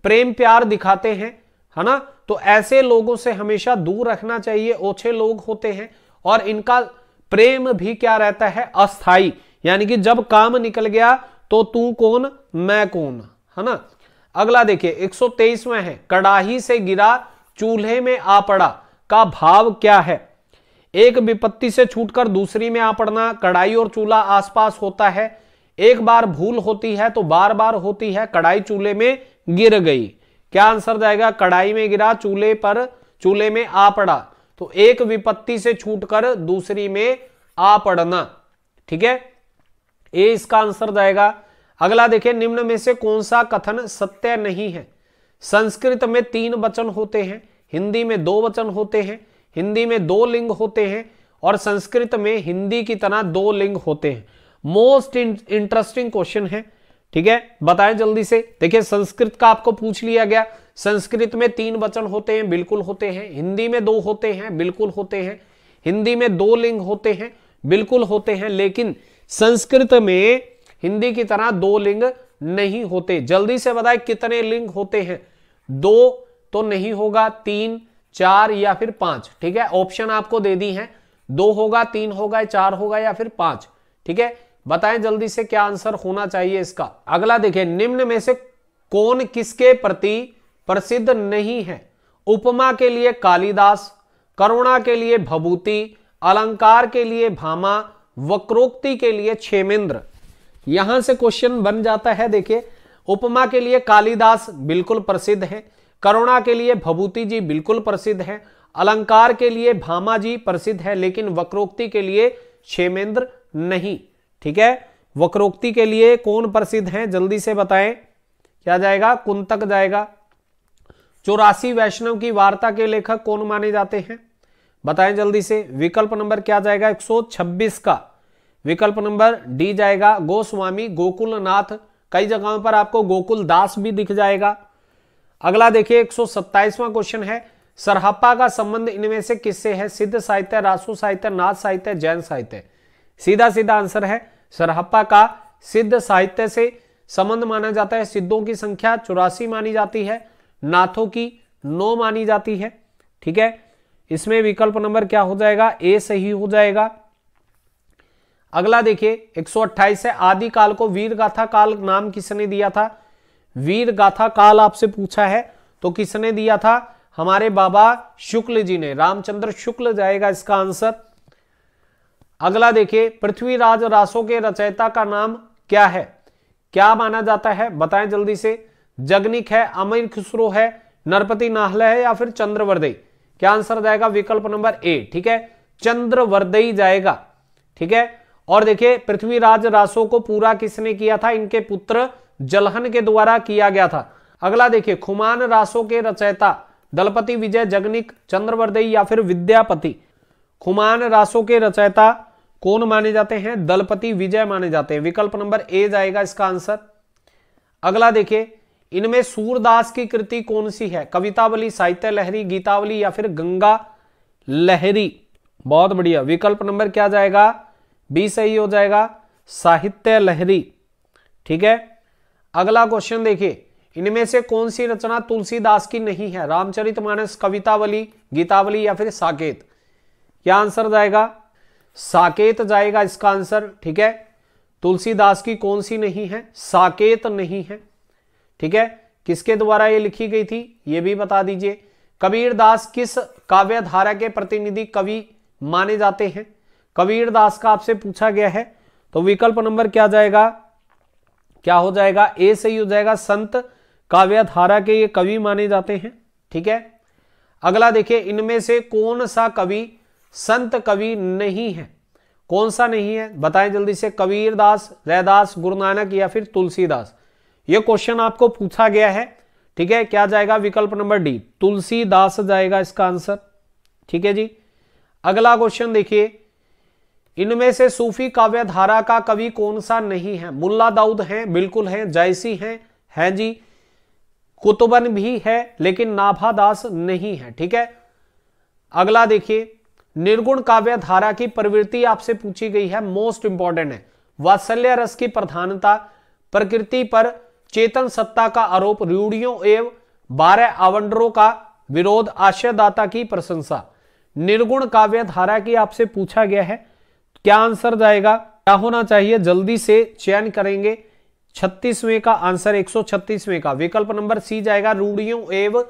Speaker 1: प्रेम प्यार दिखाते हैं है ना तो ऐसे लोगों से हमेशा दूर रखना चाहिए ओछे लोग होते हैं और इनका प्रेम भी क्या रहता है अस्थाई यानी कि जब काम निकल गया तो तू कौन मैं कौन है ना अगला देखिए 123 में है कड़ाही से गिरा चूल्हे में आ पड़ा का भाव क्या है एक विपत्ति से छूटकर दूसरी में आ पड़ना कड़ाई और चूल्हा आसपास होता है एक बार भूल होती है तो बार बार होती है कड़ाई चूल्हे में गिर गई क्या आंसर जाएगा कढ़ाई में गिरा चूल्हे पर चूल्हे में आ पड़ा तो एक विपत्ति से छूटकर दूसरी में आ पड़ना ठीक है ए इसका आंसर जाएगा अगला देखिए निम्न में से कौन सा कथन सत्य नहीं है संस्कृत में तीन वचन होते हैं हिंदी में दो वचन होते हैं हिंदी में दो लिंग होते हैं और संस्कृत में हिंदी की तरह दो लिंग होते हैं मोस्ट इंटरेस्टिंग क्वेश्चन है ठीक है बताएं जल्दी से देखिए संस्कृत का आपको पूछ लिया गया संस्कृत में तीन वचन होते हैं बिल्कुल होते हैं हिंदी में दो होते हैं बिल्कुल होते हैं हिंदी में दो लिंग होते हैं बिल्कुल होते हैं लेकिन संस्कृत में हिंदी की तरह दो लिंग नहीं होते जल्दी से बताए कितने लिंग होते हैं दो तो नहीं होगा तीन चार या फिर पांच ठीक है ऑप्शन आपको दे दी है दो होगा तीन होगा चार होगा या फिर पांच ठीक है बताएं जल्दी से क्या आंसर होना चाहिए इसका अगला देखिए निम्न में से कौन किसके प्रति प्रसिद्ध नहीं है उपमा के लिए कालिदास करुणा के लिए भभूति अलंकार के लिए भामा वक्रोक्ति के लिए छेमेंद्र यहां से क्वेश्चन बन जाता है देखिए उपमा के लिए कालिदास बिल्कुल प्रसिद्ध है करुणा के लिए भभूति जी बिल्कुल प्रसिद्ध है अलंकार के लिए भामा जी प्रसिद्ध है लेकिन वक्रोक्ति के लिए छेमेंद्र नहीं ठीक है वक्रोक्ति के लिए कौन प्रसिद्ध हैं जल्दी से बताएं क्या जाएगा कुंतक जाएगा चौरासी वैष्णव की वार्ता के लेखक कौन माने जाते हैं बताएं जल्दी से विकल्प नंबर क्या जाएगा 126 का विकल्प नंबर डी जाएगा गोस्वामी गोकुलनाथ कई जगहों पर आपको गोकुल दास भी दिख जाएगा अगला देखिए एक क्वेश्चन है सरहप्पा का संबंध इनमें से किससे है सिद्ध साहित्य रासू साहित्य नाथ साहित्य जैन साहित्य सीधा सीधा आंसर है सरहप्पा का सिद्ध साहित्य से संबंध माना जाता है सिद्धों की संख्या चौरासी मानी जाती है नाथों की नौ मानी जाती है ठीक है इसमें विकल्प नंबर क्या हो जाएगा ए सही हो जाएगा अगला देखिए 128 है आदि काल को वीर गाथा काल नाम किसने दिया था वीर गाथा काल आपसे पूछा है तो किसने दिया था हमारे बाबा शुक्ल जी ने रामचंद्र शुक्ल जाएगा इसका आंसर अगला देखिए पृथ्वीराज रासो के रचयिता का नाम क्या है क्या माना जाता है बताएं जल्दी से जगनिक है अमीर खुसरो है नरपति नाहला है या फिर चंद्रवर्दई क्या आंसर जाएगा विकल्प नंबर ए ठीक है चंद्रवर्दई जाएगा ठीक है और देखिए पृथ्वीराज रासो को पूरा किसने किया था इनके पुत्र जलहन के द्वारा किया गया था अगला देखिए खुमान रासो के रचयिता दलपति विजय जगनिक चंद्रवर्दई या फिर विद्यापति खुमान रासो के रचयिता कौन माने जाते हैं दलपति विजय माने जाते हैं विकल्प नंबर ए जाएगा इसका आंसर अगला देखिए इनमें सूरदास की कृति कौन सी है कवितावली साहित्य लहरी गीतावली या फिर गंगा लहरी बहुत बढ़िया विकल्प नंबर क्या जाएगा बी सही हो जाएगा साहित्य लहरी ठीक है अगला क्वेश्चन देखिए इनमें से कौन सी रचना तुलसीदास की नहीं है रामचरितमानस कवितावली गीतावली या फिर साकेत क्या आंसर जाएगा साकेत जाएगा इसका आंसर ठीक है तुलसीदास की कौन सी नहीं है साकेत नहीं है ठीक है किसके द्वारा ये लिखी गई थी ये भी बता दीजिए कबीरदास किस काव्य धारा के प्रतिनिधि कवि माने जाते हैं कबीरदास का आपसे पूछा गया है तो विकल्प नंबर क्या जाएगा क्या हो जाएगा ए सही हो जाएगा संत काव्य धारा के ये कवि माने जाते हैं ठीक है अगला देखिए इनमें से कौन सा कवि संत कवि नहीं है कौन सा नहीं है बताएं जल्दी से कबीरदास रैदास गुरु नानक या फिर तुलसीदास ये क्वेश्चन आपको पूछा गया है ठीक है क्या जाएगा विकल्प नंबर डी तुलसीदास जाएगा इसका आंसर ठीक है जी अगला क्वेश्चन देखिए इनमें से सूफी काव्य धारा का कवि कौन सा नहीं है मुल्ला दाऊद है बिल्कुल है जायसी है है जी कुतुबन भी है लेकिन नाभादास नहीं है ठीक है अगला देखिए निर्गुण काव्य धारा की प्रवृत्ति आपसे पूछी गई है मोस्ट इंपॉर्टेंट है वात्सल्य रस की प्रधानता प्रकृति पर चेतन सत्ता का आरोप रूढ़ियों एवं बारह आवंडरों का विरोध आश्रयदाता की प्रशंसा निर्गुण काव्य धारा की आपसे पूछा गया है क्या आंसर जाएगा क्या होना चाहिए जल्दी से चयन करेंगे छत्तीसवें का आंसर एक सौ छत्तीसवें का विकल्प नंबर सी जाएगा रूढ़ियों एवं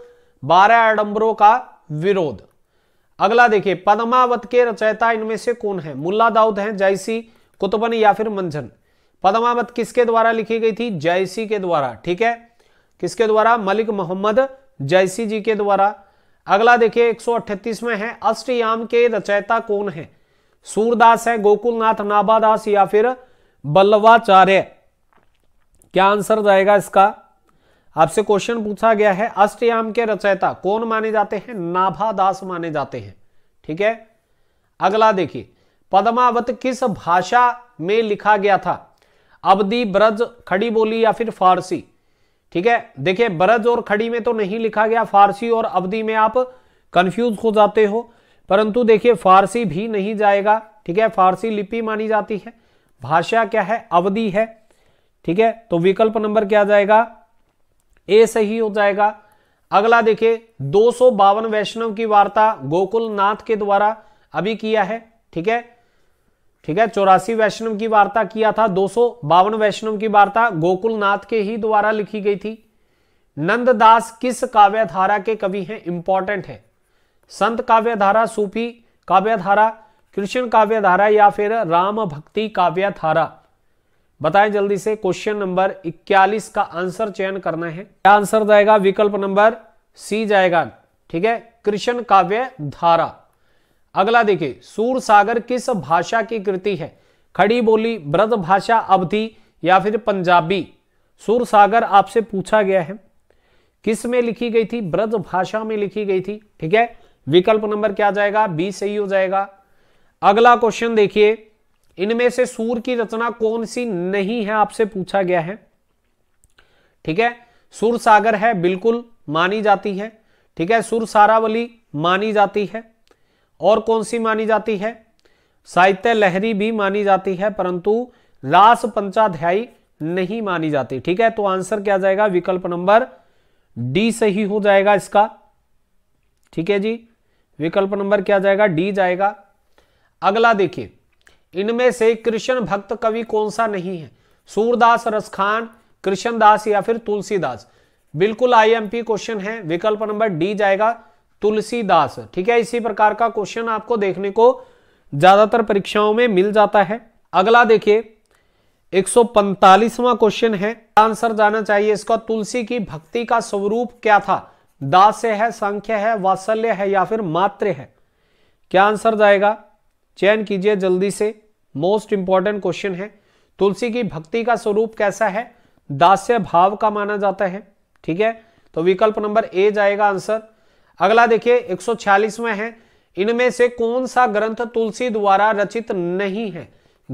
Speaker 1: बारह आडंबरों का विरोध अगला देखिए पदमावत के रचयिता इनमें से कौन है मुल्ला दाऊद है जयसी कुतुबन या फिर मंझन पदमावत किसके द्वारा लिखी गई थी जयसी के द्वारा ठीक है किसके द्वारा मलिक मोहम्मद जयसी जी के द्वारा अगला देखिए 138 में है अष्टयाम के रचयिता कौन है सूरदास है गोकुलनाथ नाभादास या फिर बल्लवाचार्य क्या आंसर जाएगा इसका आपसे क्वेश्चन पूछा गया है अष्टयाम के रचयिता कौन माने जाते हैं नाभा माने जाते हैं ठीक है अगला देखिए पद्मावत किस भाषा में लिखा गया था अवधि ब्रज खड़ी बोली या फिर फारसी ठीक है देखिए ब्रज और खड़ी में तो नहीं लिखा गया फारसी और अवधि में आप कंफ्यूज हो जाते हो परंतु देखिए फारसी भी नहीं जाएगा ठीक है फारसी लिपि मानी जाती है भाषा क्या है अवधि है ठीक है तो विकल्प नंबर क्या जाएगा ए सही हो जाएगा अगला देखिए दो वैष्णव की वार्ता गोकुल नाथ के द्वारा अभी किया है ठीक है ठीक है चौरासी वैष्णव की वार्ता किया था दो वैष्णव की वार्ता गोकुल नाथ के ही द्वारा लिखी गई थी नंददास किस काव्यधारा के कवि हैं इंपॉर्टेंट है संत काव्यधारा सूफी काव्यधारा कृष्ण काव्यधारा या फिर राम भक्ति काव्यधारा बताएं जल्दी से क्वेश्चन नंबर 41 का आंसर चयन करना है क्या आंसर जाएगा विकल्प नंबर सी जाएगा ठीक है कृष्ण काव्य धारा अगला देखिए सूर सागर किस भाषा की कृति है खड़ी बोली ब्रद भाषा अवधि या फिर पंजाबी सूर सागर आपसे पूछा गया है किस में लिखी गई थी ब्रज भाषा में लिखी गई थी ठीक है विकल्प नंबर क्या जाएगा बी सही हो जाएगा अगला क्वेश्चन देखिए इनमें से सूर की रचना कौन सी नहीं है आपसे पूछा गया है ठीक है सुर सागर है बिल्कुल मानी जाती है ठीक है सुर सारावली मानी जाती है और कौन सी मानी जाती है साहित्य लहरी भी मानी जाती है परंतु रास पंचाध्यायी नहीं मानी जाती ठीक है तो आंसर क्या जाएगा विकल्प नंबर डी सही हो जाएगा इसका ठीक है जी विकल्प नंबर क्या जाएगा डी जाएगा अगला देखिए इनमें से कृष्ण भक्त कवि कौन सा नहीं है सूरदास रसखान कृष्णदास या फिर तुलसीदास बिल्कुल आईएमपी क्वेश्चन है विकल्प नंबर डी जाएगा तुलसीदास ठीक है इसी प्रकार का क्वेश्चन आपको देखने को ज्यादातर परीक्षाओं में मिल जाता है अगला देखिए 145वां क्वेश्चन है आंसर जाना चाहिए इसका तुलसी की भक्ति का स्वरूप क्या था दास है संख्य है वात्सल्य है या फिर मात्र है क्या आंसर जाएगा चयन कीजिए जल्दी से मोस्ट इंपॉर्टेंट क्वेश्चन है तुलसी की भक्ति का स्वरूप कैसा है दास्य भाव का माना जाता है ठीक है तो विकल्प नंबर ए जाएगा आंसर अगला देखिए 146वां है इनमें से कौन सा ग्रंथ तुलसी द्वारा रचित नहीं है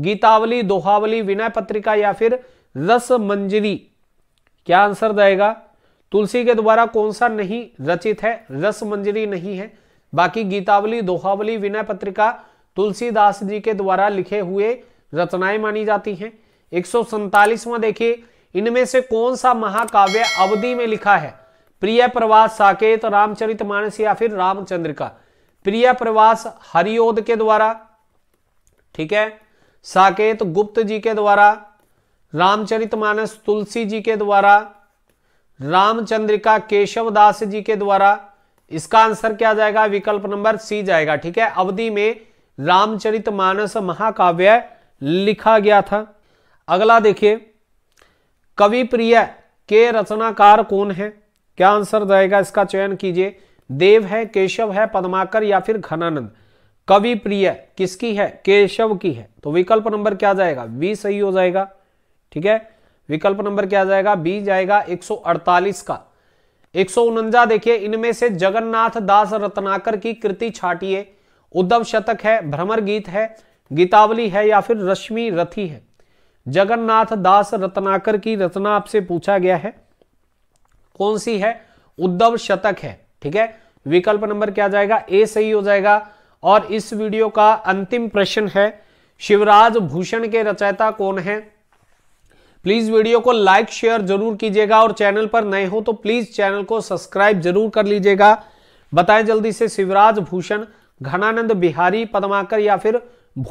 Speaker 1: गीतावली दोहावली विनय पत्रिका या फिर रस मंजरी क्या आंसर जाएगा तुलसी के द्वारा कौन सा नहीं रचित है रस मंजरी नहीं है बाकी गीतावली दोहावली विनय पत्रिका तुलसीदास जी के द्वारा लिखे हुए रचनाएं मानी जाती हैं एक सौ देखिए इनमें से कौन सा महाकाव्य अवधि में लिखा है प्रिय प्रवास साकेत रामचरित मानस या फिर रामचंद्र का प्रिय प्रवास हरिओद के द्वारा ठीक है साकेत गुप्त जी के द्वारा रामचरित मानस तुलसी जी के द्वारा रामचंद्रिका केशवदास जी के द्वारा इसका आंसर क्या जाएगा विकल्प नंबर सी जाएगा ठीक है अवधि में रामचरितमानस महाकाव्य लिखा गया था अगला देखिए कवि प्रिय के रचनाकार कौन है क्या आंसर रहेगा इसका चयन कीजिए देव है केशव है पदमाकर या फिर घनानंद कवि प्रिय किसकी है केशव की है तो विकल्प नंबर क्या जाएगा बी सही हो जाएगा ठीक है विकल्प नंबर क्या जाएगा बी जाएगा 148 का एक देखिए इनमें से जगन्नाथ दास रत्नाकर की कृति छाटिए उद्धव शतक है भ्रमर गीत है गीतावली है या फिर रश्मि रथी है जगन्नाथ दास रत्नाकर की रचना आपसे पूछा गया है कौन सी है उद्धव शतक है ठीक है विकल्प नंबर क्या जाएगा ए सही हो जाएगा और इस वीडियो का अंतिम प्रश्न है शिवराज भूषण के रचयिता कौन है प्लीज वीडियो को लाइक शेयर जरूर कीजिएगा और चैनल पर नए हो तो प्लीज चैनल को सब्सक्राइब जरूर कर लीजिएगा बताएं जल्दी से शिवराज भूषण घनानंद बिहारी पदमाकर या फिर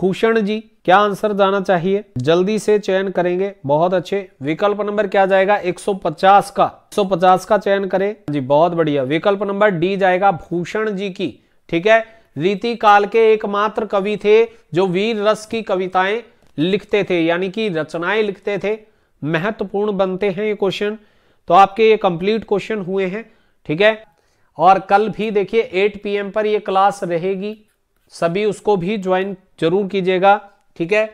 Speaker 1: भूषण जी क्या आंसर जाना चाहिए जल्दी से चयन करेंगे बहुत अच्छे विकल्प नंबर क्या जाएगा 150 का 150 का चयन करें जी बहुत बढ़िया विकल्प नंबर डी जाएगा भूषण जी की ठीक है रीति काल के एकमात्र कवि थे जो वीर रस की कविताएं लिखते थे यानी कि रचनाएं लिखते थे महत्वपूर्ण बनते हैं ये क्वेश्चन तो आपके ये कंप्लीट क्वेश्चन हुए हैं ठीक है और कल भी देखिए 8 पीएम पर यह क्लास रहेगी सभी उसको भी ज्वाइन जरूर कीजिएगा ठीक है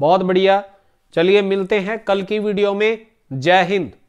Speaker 1: बहुत बढ़िया चलिए मिलते हैं कल की वीडियो में जय हिंद